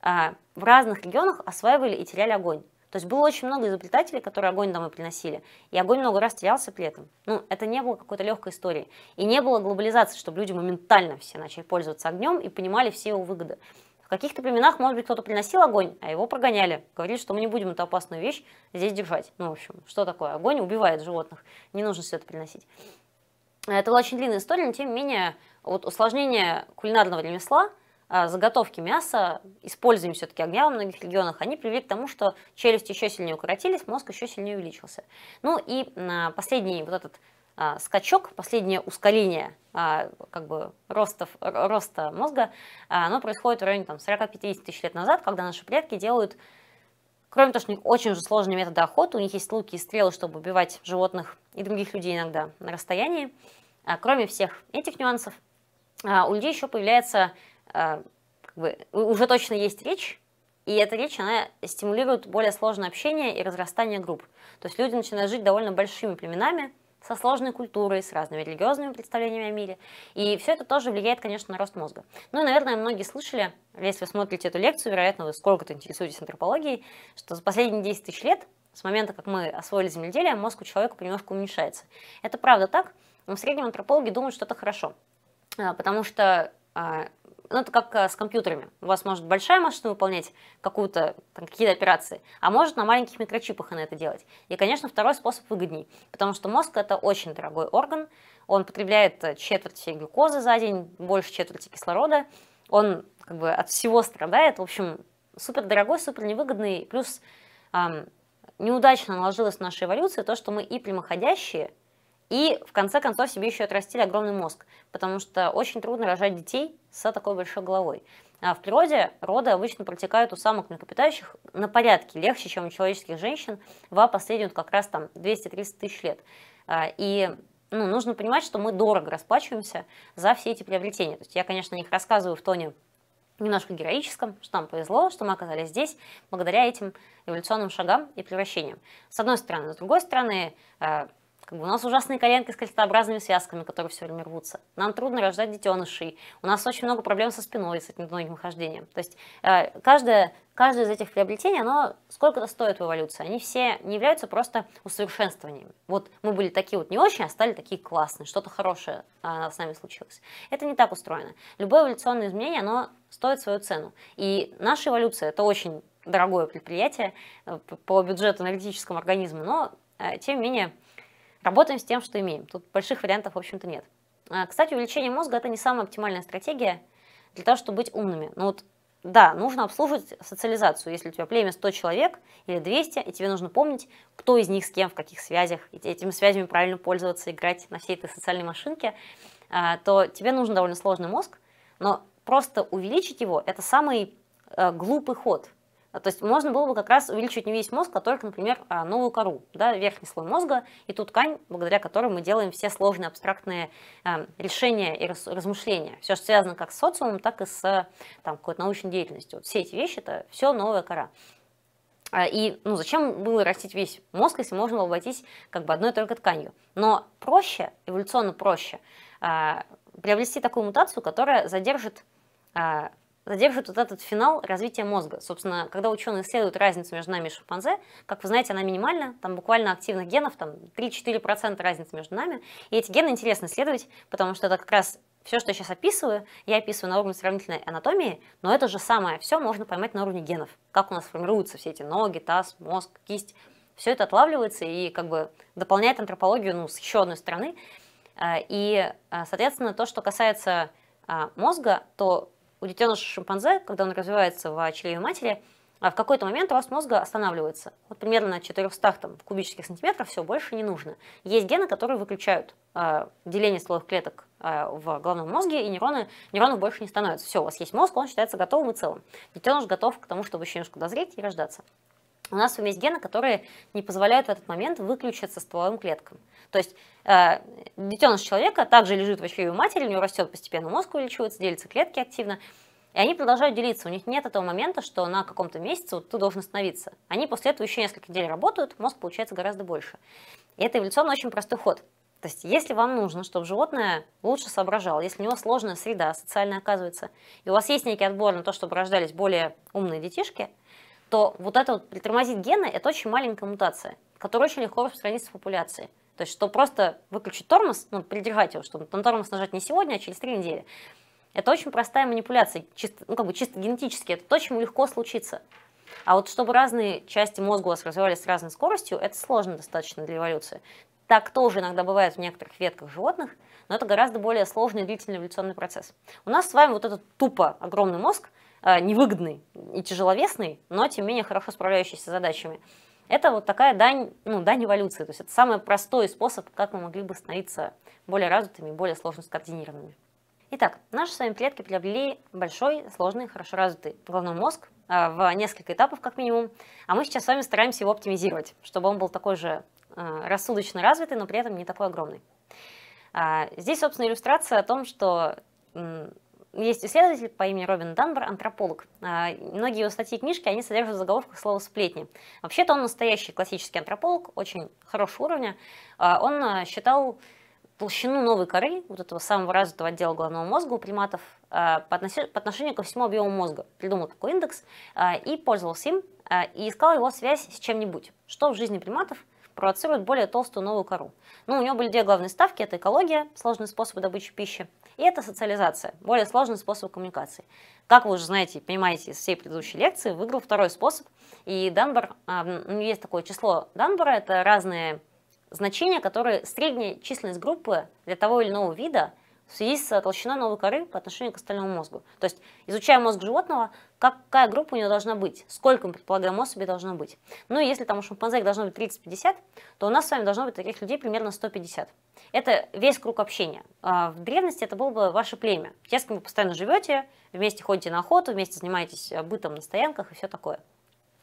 а в разных регионах осваивали и теряли огонь. То есть было очень много изобретателей, которые огонь домой приносили. И огонь много раз терялся при этом. Ну, это не было какой-то легкой историей. И не было глобализации, чтобы люди моментально все начали пользоваться огнем и понимали все его выгоды. В каких-то племенах, может быть, кто-то приносил огонь, а его прогоняли. Говорили, что мы не будем эту опасную вещь здесь держать. Ну, в общем, что такое? Огонь убивает животных. Не нужно все это приносить. Это была очень длинная история, но тем не менее, вот усложнение кулинарного ремесла – а, заготовки мяса, используем все-таки огня во многих регионах, они привели к тому, что челюсти еще сильнее укоротились, мозг еще сильнее увеличился. Ну и а, последний вот этот а, скачок, последнее ускорение как бы роста, роста мозга, оно происходит в районе там, 40-50 тысяч лет назад, когда наши предки делают Кроме того, что у них очень же сложные методы охоты, у них есть луки и стрелы, чтобы убивать животных и других людей иногда на расстоянии. Кроме всех этих нюансов, у людей еще появляется Э, как бы, уже точно есть речь, и эта речь, она стимулирует более сложное общение и разрастание групп. То есть люди начинают жить довольно большими племенами, со сложной культурой, с разными религиозными представлениями о мире. И все это тоже влияет, конечно, на рост мозга. Ну и, наверное, многие слышали, если вы смотрите эту лекцию, вероятно, вы сколько-то интересуетесь антропологией, что за последние 10 тысяч лет, с момента, как мы освоили земледелие, мозг у человека понемножку уменьшается. Это правда так, но в среднем антропологи думают, что это хорошо. Э, потому что э, ну, это как э, с компьютерами. У вас может большая машина выполнять какую-то, какие-то операции, а может на маленьких микрочипах она это делать. И, конечно, второй способ выгодней, потому что мозг это очень дорогой орган, он потребляет э, четверть всей глюкозы за день, больше четверти кислорода, он как бы от всего страдает, в общем, супер дорогой, супер невыгодный, плюс эм, неудачно наложилась наша эволюция, то, что мы и прямоходящие, и в конце концов себе еще отрастили огромный мозг, потому что очень трудно рожать детей с такой большой головой. А в природе роды обычно протекают у самок млекопитающих на порядке, легче, чем у человеческих женщин, во в последнюю как раз там 200-300 тысяч лет. А, и ну, нужно понимать, что мы дорого расплачиваемся за все эти приобретения. То есть я, конечно, о них рассказываю в тоне немножко героическом, что нам повезло, что мы оказались здесь благодаря этим эволюционным шагам и превращениям. С одной стороны. С другой стороны, а, как бы у нас ужасные коленки с крестообразными связками, которые все время рвутся. Нам трудно рождать детенышей. У нас очень много проблем со спиной, с этим многим хождением. То есть э, каждое, каждое из этих приобретений, оно сколько-то стоит в эволюции. Они все не являются просто усовершенствованием. Вот мы были такие вот не очень, а стали такие классные. Что-то хорошее э, с нами случилось. Это не так устроено. Любое эволюционное изменение, оно стоит свою цену. И наша эволюция – это очень дорогое предприятие э, по бюджету аналитическому организму. но э, тем не менее Работаем с тем, что имеем. Тут больших вариантов, в общем-то, нет. А, кстати, увеличение мозга – это не самая оптимальная стратегия для того, чтобы быть умными. Ну вот, да, нужно обслуживать социализацию. Если у тебя племя 100 человек или 200, и тебе нужно помнить, кто из них с кем, в каких связях, и этими связями правильно пользоваться, играть на всей этой социальной машинке, а, то тебе нужен довольно сложный мозг, но просто увеличить его – это самый э, глупый ход – а, то есть можно было бы как раз увеличить не весь мозг, а только, например, а, новую кору, да, верхний слой мозга и ту ткань, благодаря которой мы делаем все сложные абстрактные а, решения и размышления. Все, что связано как с социумом, так и с там, какой-то научной деятельностью. все эти вещи – это все новая кора. И ну, зачем было растить весь мозг, если можно обойтись как бы одной только тканью? Но проще, эволюционно проще, э, приобрести такую мутацию, которая задержит содержит вот этот финал развития мозга. Собственно, когда ученые исследуют разницу между нами и шимпанзе, как вы знаете, она минимальна, там буквально активных генов, там 3-4% разницы между нами, и эти гены интересно исследовать, потому что это как раз все, что я сейчас описываю, я описываю на уровне сравнительной анатомии, но это же самое все можно поймать на уровне генов. Как у нас формируются все эти ноги, таз, мозг, кисть. Все это отлавливается и как бы дополняет антропологию ну, с еще одной стороны. Э, и, э, соответственно, то, что касается а, мозга, то у детеныша шимпанзе, когда он развивается в чреве матери, а в какой-то момент рост мозга останавливается. Вот примерно на 400 там, кубических сантиметров все больше не нужно. Есть гены, которые выключают э, деление стволовых клеток э, в головном мозге, и нейроны, нейронов больше не становятся. Все, у вас есть мозг, он считается готовым и целым. Детеныш готов к тому, чтобы еще немножко дозреть и рождаться. У нас есть гены, которые не позволяют в этот момент выключиться стволовым клеткам. То есть э, детеныш человека также лежит в очреве матери, у него растет постепенно мозг увеличивается, делятся клетки активно, и они продолжают делиться. У них нет этого момента, что на каком-то месяце вот ты должен остановиться. Они после этого еще несколько недель работают, мозг получается гораздо больше. И это эволюционно очень простой ход. То есть, если вам нужно, чтобы животное лучше соображало, если у него сложная среда социальная оказывается, и у вас есть некий отбор на то, чтобы рождались более умные детишки, то вот это вот притормозить гены – это очень маленькая мутация, которая очень легко распространится в популяции. То есть, что просто выключить тормоз, ну, предергать его, чтобы на тормоз нажать не сегодня, а через три недели. Это очень простая манипуляция, чисто, ну, как бы чисто генетически, это то, чему легко случится. А вот чтобы разные части мозга у вас развивались с разной скоростью, это сложно достаточно для эволюции. Так тоже иногда бывает в некоторых ветках животных, но это гораздо более сложный и длительный эволюционный процесс. У нас с вами вот этот тупо огромный мозг, а, невыгодный и тяжеловесный, но тем не менее хорошо справляющийся с задачами. Это вот такая дань, ну, дань эволюции. То есть это самый простой способ, как мы могли бы становиться более развитыми и более сложно скоординированными. Итак, наши с вами предки приобрели большой, сложный, хорошо развитый головной мозг а, в несколько этапов как минимум, а мы сейчас с вами стараемся его оптимизировать, чтобы он был такой же а, рассудочно развитый, но при этом не такой огромный. А, здесь, собственно, иллюстрация о том, что есть исследователь по имени Робин Данбер, антрополог. А, многие его статьи и книжки, они содержат в заголовках слово «сплетни». Вообще-то он настоящий классический антрополог, очень хорошего уровня. А, он а, считал толщину новой коры, вот этого самого развитого отдела головного мозга у приматов, по отношению ко всему объему мозга. Придумал такой индекс и пользовался им, и искал его связь с чем-нибудь, что в жизни приматов провоцирует более толстую новую кору. Ну, у него были две главные ставки, это экология, сложные способы добычи пищи, и это социализация, более сложный способ коммуникации. Как вы уже знаете и понимаете из всей предыдущей лекции, выиграл второй способ. И Данбор, а, ну, есть такое число Данбора, это разные значения, которые средняя численность группы для того или иного вида – в связи с э, толщиной новой коры по отношению к остальному мозгу. То есть, изучая мозг животного, какая группа у него должна быть, сколько мы предполагаем особей должно быть. Ну и если там у шимпанзе должно быть 30-50, то у нас с вами должно быть таких людей примерно 150. Это весь круг общения. А в древности это было бы ваше племя, те, с кем вы постоянно живете, вместе ходите на охоту, вместе занимаетесь э, бытом на стоянках и все такое.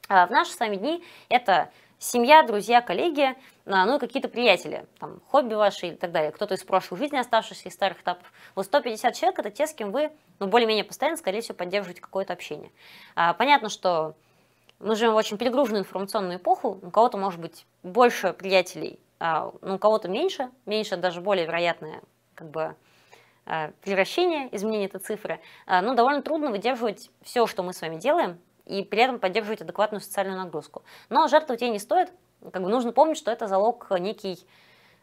А в наши с вами дни это семья, друзья, коллеги, а, ну и какие-то приятели, там, хобби ваши и так далее, кто-то из прошлой жизни, оставшихся из старых этапов. Вот 150 человек – это те, с кем вы, ну, более-менее постоянно, скорее всего, поддерживаете какое-то общение. А, понятно, что мы живем в очень перегруженную информационную эпоху, у кого-то может быть больше приятелей, а, ну, у кого-то меньше, меньше даже более вероятное, как бы, а, превращение, изменение этой цифры, а, ну, довольно трудно выдерживать все, что мы с вами делаем, и при этом поддерживать адекватную социальную нагрузку. Но жертвовать ей не стоит. Как бы нужно помнить, что это залог некий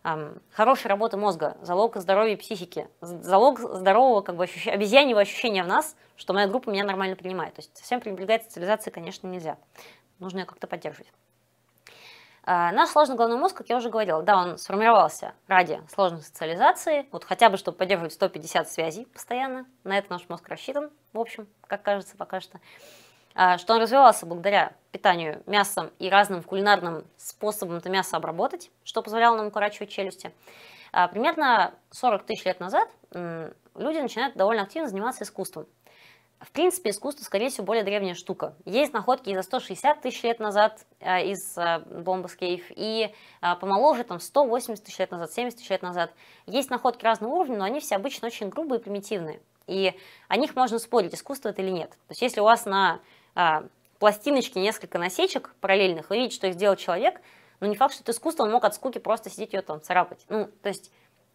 эм, хорошей работы мозга, залог здоровья психики, залог здорового как бы, ощущ... обезьяньего ощущения в нас, что моя группа меня нормально принимает. То есть совсем пренебрегать социализации, конечно, нельзя. Нужно ее как-то поддерживать. А, наш сложный головной мозг, как я уже говорила, да, он сформировался ради сложной социализации, вот хотя бы, чтобы поддерживать 150 связей постоянно, на это наш мозг рассчитан, в общем, как кажется пока что. А, что он развивался благодаря питанию мясом и разным кулинарным способам это мясо обработать, что позволяло нам укорачивать челюсти. А, примерно 40 тысяч лет назад люди начинают довольно активно заниматься искусством. В принципе, искусство, скорее всего, более древняя штука. Есть находки и за 160 тысяч лет назад а, из бомбы и помоложе, там, 180 тысяч лет назад, 70 тысяч лет назад. Есть находки разного уровня, но они все обычно очень грубые и примитивные. И о них можно спорить, искусство это или нет. То есть, если у вас на а, пластиночки, несколько насечек параллельных, вы видите, что их сделал человек, но не факт, что это искусство, он мог от скуки просто сидеть ее там царапать. Ну, то есть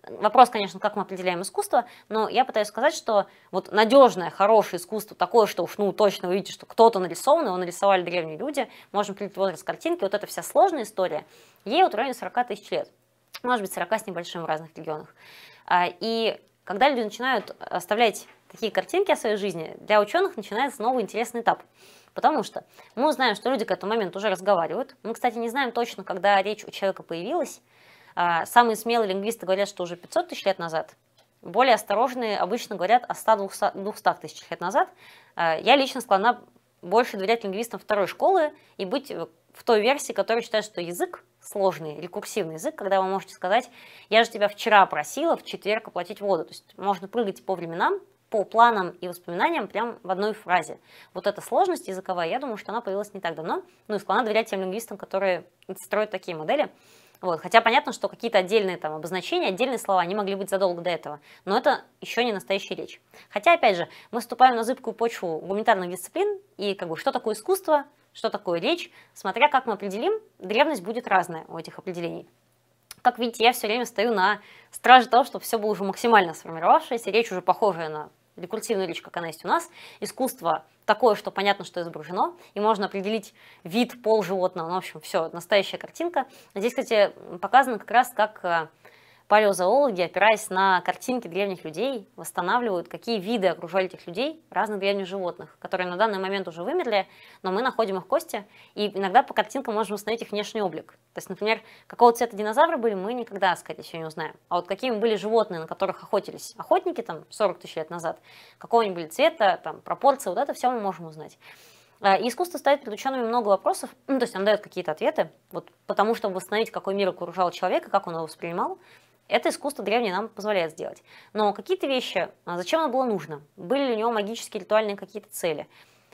вопрос, конечно, как мы определяем искусство, но я пытаюсь сказать, что вот надежное, хорошее искусство, такое, что уж ну точно вы видите, что кто-то нарисован, его нарисовали древние люди, можем определить возраст картинки, вот эта вся сложная история, ей вот в районе 40 тысяч лет, может быть 40 с небольшим в разных регионах. А, и когда люди начинают оставлять такие картинки о своей жизни, для ученых начинается новый интересный этап. Потому что мы узнаем, что люди к этому моменту уже разговаривают. Мы, кстати, не знаем точно, когда речь у человека появилась. А, самые смелые лингвисты говорят, что уже 500 тысяч лет назад. Более осторожные обычно говорят о 100-200 тысяч лет назад. А, я лично склонна больше доверять лингвистам второй школы и быть в той версии, которая считает, что язык сложный, рекурсивный язык, когда вы можете сказать, я же тебя вчера просила в четверг оплатить воду. То есть можно прыгать по временам, по планам и воспоминаниям прям в одной фразе. Вот эта сложность языковая, я думаю, что она появилась не так давно, ну и склонна доверять тем лингвистам, которые строят такие модели. Вот. Хотя понятно, что какие-то отдельные там обозначения, отдельные слова, они могли быть задолго до этого. Но это еще не настоящая речь. Хотя, опять же, мы ступаем на зыбкую почву гуманитарных дисциплин, и как бы что такое искусство, что такое речь, смотря как мы определим, древность будет разная у этих определений. Как видите, я все время стою на страже того, чтобы все было уже максимально сформировавшееся, речь уже похожая на декоративная речь, как она есть у нас, искусство такое, что понятно, что изображено, и можно определить вид, пол животного, ну, в общем, все, настоящая картинка. Здесь, кстати, показано как раз, как э, палеозоологи, опираясь на картинки древних людей, восстанавливают, какие виды окружали этих людей разных древних животных, которые на данный момент уже вымерли, но мы находим их кости, и иногда по картинкам можем установить их внешний облик. То есть, например, какого цвета динозавры были, мы никогда, сказать еще не узнаем. А вот какими были животные, на которых охотились охотники там 40 тысяч лет назад, какого они были цвета, там, пропорции, вот это все мы можем узнать. Э, и искусство ставит перед учеными много вопросов, ну, то есть он дает какие-то ответы, вот потому что восстановить, какой мир окружал человека, как он его воспринимал, это искусство древнее нам позволяет сделать. Но какие-то вещи, а, зачем оно было нужно? Были ли у него магические, ритуальные какие-то цели?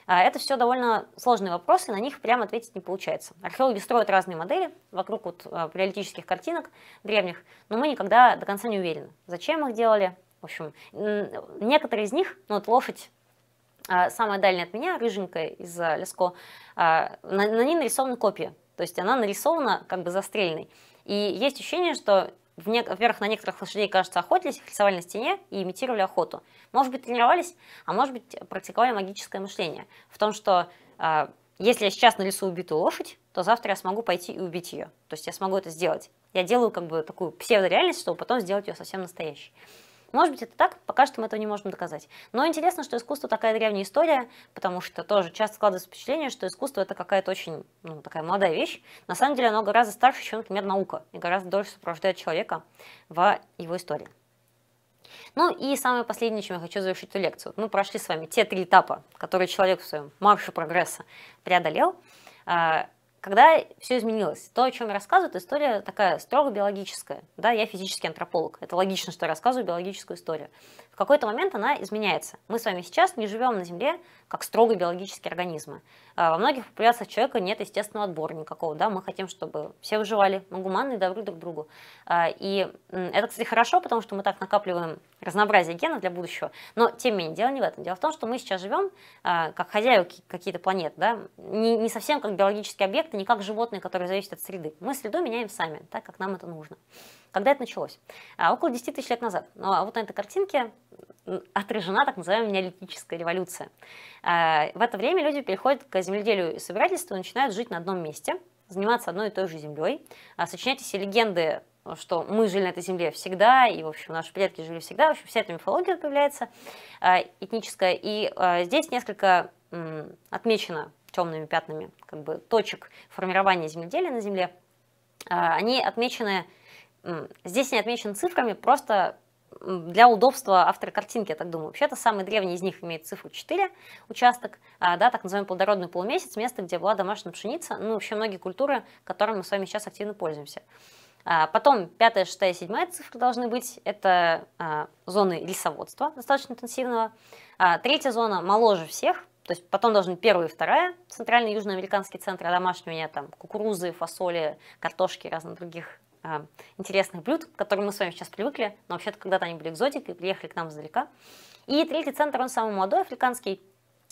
А, это все довольно сложные вопросы, на них прямо ответить не получается. Археологи строят разные модели вокруг вот а, палеолитических картинок древних, но мы никогда до конца не уверены, зачем их делали. В общем, некоторые из них, ну вот лошадь, самая дальняя от меня, рыженькая из Леско, на, на ней нарисованы копии, то есть она нарисована как бы застреленной. И есть ощущение, что во-первых, на некоторых лошадей, кажется, охотились, рисовали на стене и имитировали охоту. Может быть, тренировались, а может быть, практиковали магическое мышление. В том, что э, если я сейчас лесу убитую лошадь, то завтра я смогу пойти и убить ее. То есть я смогу это сделать. Я делаю как бы такую псевдореальность, чтобы потом сделать ее совсем настоящей. Может быть, это так, пока что мы этого не можем доказать. Но интересно, что искусство такая древняя история, потому что тоже часто складывается впечатление, что искусство это какая-то очень ну, такая молодая вещь. На самом деле оно гораздо старше, чем, например, наука, и гораздо дольше сопровождает человека в его истории. Ну и самое последнее, чем я хочу завершить эту лекцию. Мы прошли с вами те три этапа, которые человек в своем марше прогресса преодолел. А, когда все изменилось, то, о чем я рассказываю, история такая строго биологическая. Да, я физический антрополог. Это логично, что я рассказываю биологическую историю какой-то момент она изменяется. Мы с вами сейчас не живем на Земле как строго биологические организмы. А во многих популяциях человека нет естественного отбора никакого. Да? Мы хотим, чтобы все выживали, мы гуманны и добры друг к другу. А, и это, кстати, хорошо, потому что мы так накапливаем разнообразие генов для будущего. Но, тем не менее, дело не в этом. Дело в том, что мы сейчас живем а, как хозяева какие-то планет. Да? Не, не совсем как биологические объекты, не как животные, которые зависят от среды. Мы среду меняем сами, так как нам это нужно. Когда это началось? А, около 10 тысяч лет назад. Ну, а вот на этой картинке отражена так называемая неолитическая революция. А, в это время люди переходят к земледелию и собирательству и начинают жить на одном месте, заниматься одной и той же землей, а, сочинять все легенды что мы жили на этой земле всегда, и, в общем, наши предки жили всегда, в общем, вся эта мифология появляется э, этническая, и э, здесь несколько м, отмечено темными пятнами, как бы, точек формирования земледелия на земле, э, они отмечены Здесь не отмечен цифрами, просто для удобства автора картинки, я так думаю. Вообще-то самый древний из них имеет цифру 4, участок, а, да, так называемый плодородный полумесяц, место, где была домашняя пшеница, ну, вообще многие культуры, которыми мы с вами сейчас активно пользуемся. А, потом 5, 6, 7 цифры должны быть, это а, зоны лесоводства достаточно интенсивного. Третья зона моложе всех, то есть потом должны первые и вторая, центральный южноамериканские центры домашнего, там кукурузы, фасоли, картошки, разных других э, интересных блюд, к которым мы с вами сейчас привыкли, но вообще-то когда-то они были экзотикой, приехали к нам издалека. И третий центр, он самый молодой, африканский,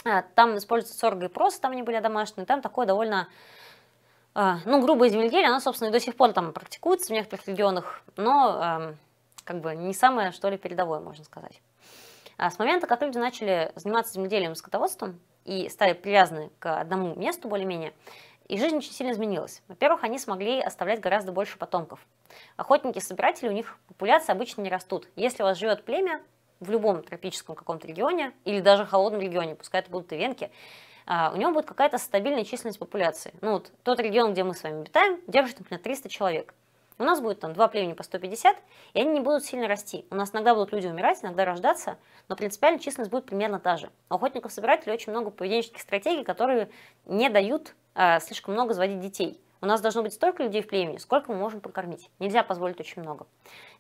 э, там используются сорго и прос, там они были домашние, там такое довольно э, ну, грубое земледелие, оно, собственно, и до сих пор там практикуется в некоторых регионах, но э, как бы не самое, что ли, передовое, можно сказать. А с момента, как люди начали заниматься земледелием и скотоводством и стали привязаны к одному месту более-менее, и жизнь очень сильно изменилась. Во-первых, они смогли оставлять гораздо больше потомков. Охотники-собиратели, у них популяции обычно не растут. Если у вас живет племя в любом тропическом каком-то регионе, или даже холодном регионе, пускай это будут и венки, а, у него будет какая-то стабильная численность популяции. Ну вот тот регион, где мы с вами обитаем, держит, например, 300 человек. У нас будет там два племени по 150, и они не будут сильно расти. У нас иногда будут люди умирать, иногда рождаться, но принципиально численность будет примерно та же. У охотников-собирателей очень много поведенческих стратегий, которые не дают Э, слишком много заводить детей. У нас должно быть столько людей в племени, сколько мы можем покормить. Нельзя позволить очень много.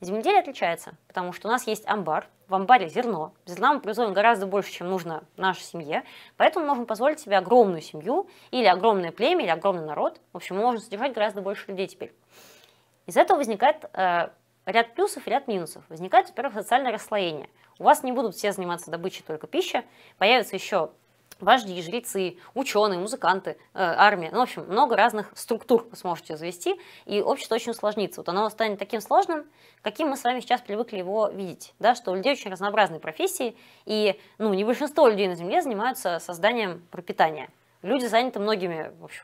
Земледелие отличается, потому что у нас есть амбар, в амбаре зерно. Зерна мы производим гораздо больше, чем нужно нашей семье, поэтому можем позволить себе огромную семью или огромное племя, или огромный народ. В общем, мы можем содержать гораздо больше людей теперь. Из этого возникает э, ряд плюсов и ряд минусов. Возникает, во-первых, социальное расслоение. У вас не будут все заниматься добычей только пищи, появятся еще вожди, жрецы, ученые, музыканты, э, армия. Ну, в общем, много разных структур вы сможете завести, и общество очень усложнится. Вот оно станет таким сложным, каким мы с вами сейчас привыкли его видеть, да, что у людей очень разнообразные профессии, и, ну, не большинство людей на Земле занимаются созданием пропитания. Люди заняты многими, в общем,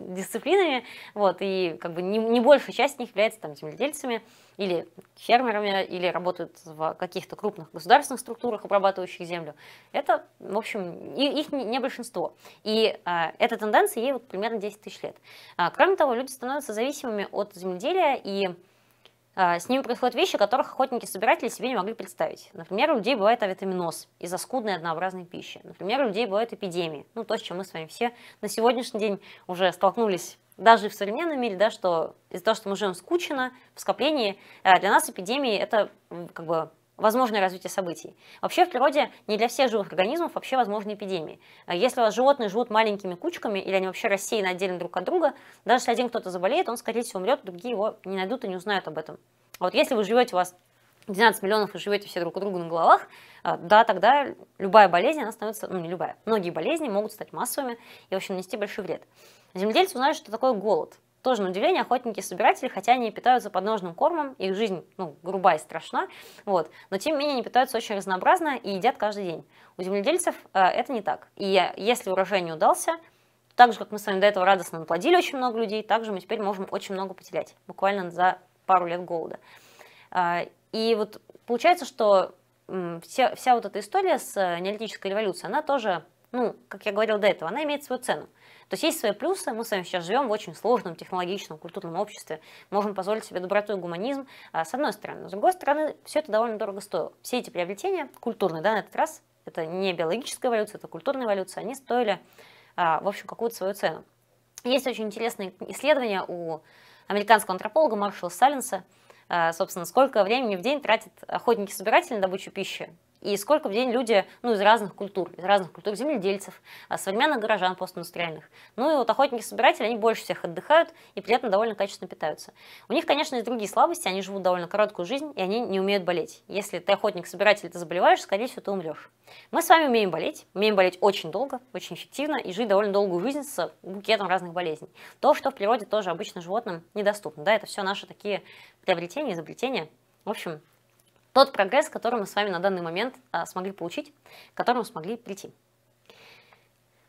дисциплинами, вот, и как бы не, не большая часть них является там земледельцами или фермерами, или работают в каких-то крупных государственных структурах, обрабатывающих землю. Это, в общем, их не, не большинство. И а, эта тенденция ей вот примерно 10 тысяч лет. А, кроме того, люди становятся зависимыми от земледелия и а, с ними происходят вещи, которых охотники-собиратели себе не могли представить. Например, у людей бывает авитаминоз из-за скудной однообразной пищи. Например, у людей бывают эпидемии. Ну, то, с чем мы с вами все на сегодняшний день уже столкнулись даже в современном мире, да, что из-за того, что мы живем скучно, в скоплении, э, для нас эпидемии это как бы возможное развитие событий. Вообще в природе не для всех живых организмов вообще возможны эпидемии. А если у вас животные живут маленькими кучками, или они вообще рассеяны отдельно друг от друга, даже если один кто-то заболеет, он, скорее всего, умрет, другие его не найдут и не узнают об этом. А вот если вы живете у вас 12 миллионов и живете все друг у друга на головах, а, да, тогда любая болезнь, она становится, ну не любая, многие болезни могут стать массовыми и, в общем, нанести большой вред. Земледельцы узнают, что такое голод – тоже на удивление охотники-собиратели, хотя они питаются подножным кормом, их жизнь, ну, грубая, и страшна, вот, но тем не менее они питаются очень разнообразно и едят каждый день. У земледельцев э, это не так. И если урожай не удался, так же, как мы с вами до этого радостно наплодили очень много людей, так же мы теперь можем очень много потерять, буквально за пару лет голода. Э, и вот получается, что вся, вся вот эта история с э, неолитической революцией, она тоже, ну, как я говорил до этого, она имеет свою цену. То есть есть свои плюсы, мы с вами сейчас живем в очень сложном технологичном культурном обществе, можем позволить себе доброту и гуманизм, а, с одной стороны. С другой стороны, все это довольно дорого стоило. Все эти приобретения, культурные, да, на этот раз, это не биологическая эволюция, это культурная эволюция, они стоили, а, в общем, какую-то свою цену. Есть очень интересные исследования у американского антрополога Маршала Саленса, а, собственно, сколько времени в день тратят охотники-собиратели на добычу пищи и сколько в день люди ну, из разных культур, из разных культур земледельцев, а, современных горожан постиндустриальных. Ну и вот охотники-собиратели, они больше всех отдыхают и при этом довольно качественно питаются. У них, конечно, есть другие слабости, они живут довольно короткую жизнь, и они не умеют болеть. Если ты охотник-собиратель, ты заболеваешь, скорее всего, ты умрешь. Мы с вами умеем болеть, умеем болеть очень долго, очень эффективно и жить довольно долгую жизнь с букетом разных болезней. То, что в природе тоже обычно животным недоступно. Да, это все наши такие приобретения, изобретения. В общем, тот прогресс, который мы с вами на данный момент а, смогли получить, к которому смогли прийти.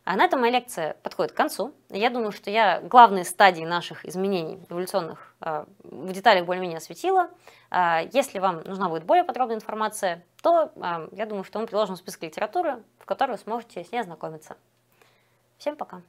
А на этом моя лекция подходит к концу. Я думаю, что я главные стадии наших изменений эволюционных а, в деталях более-менее осветила. А, если вам нужна будет более подробная информация, то а, я думаю, что мы приложим список литературы, в которой вы сможете с ней ознакомиться. Всем пока!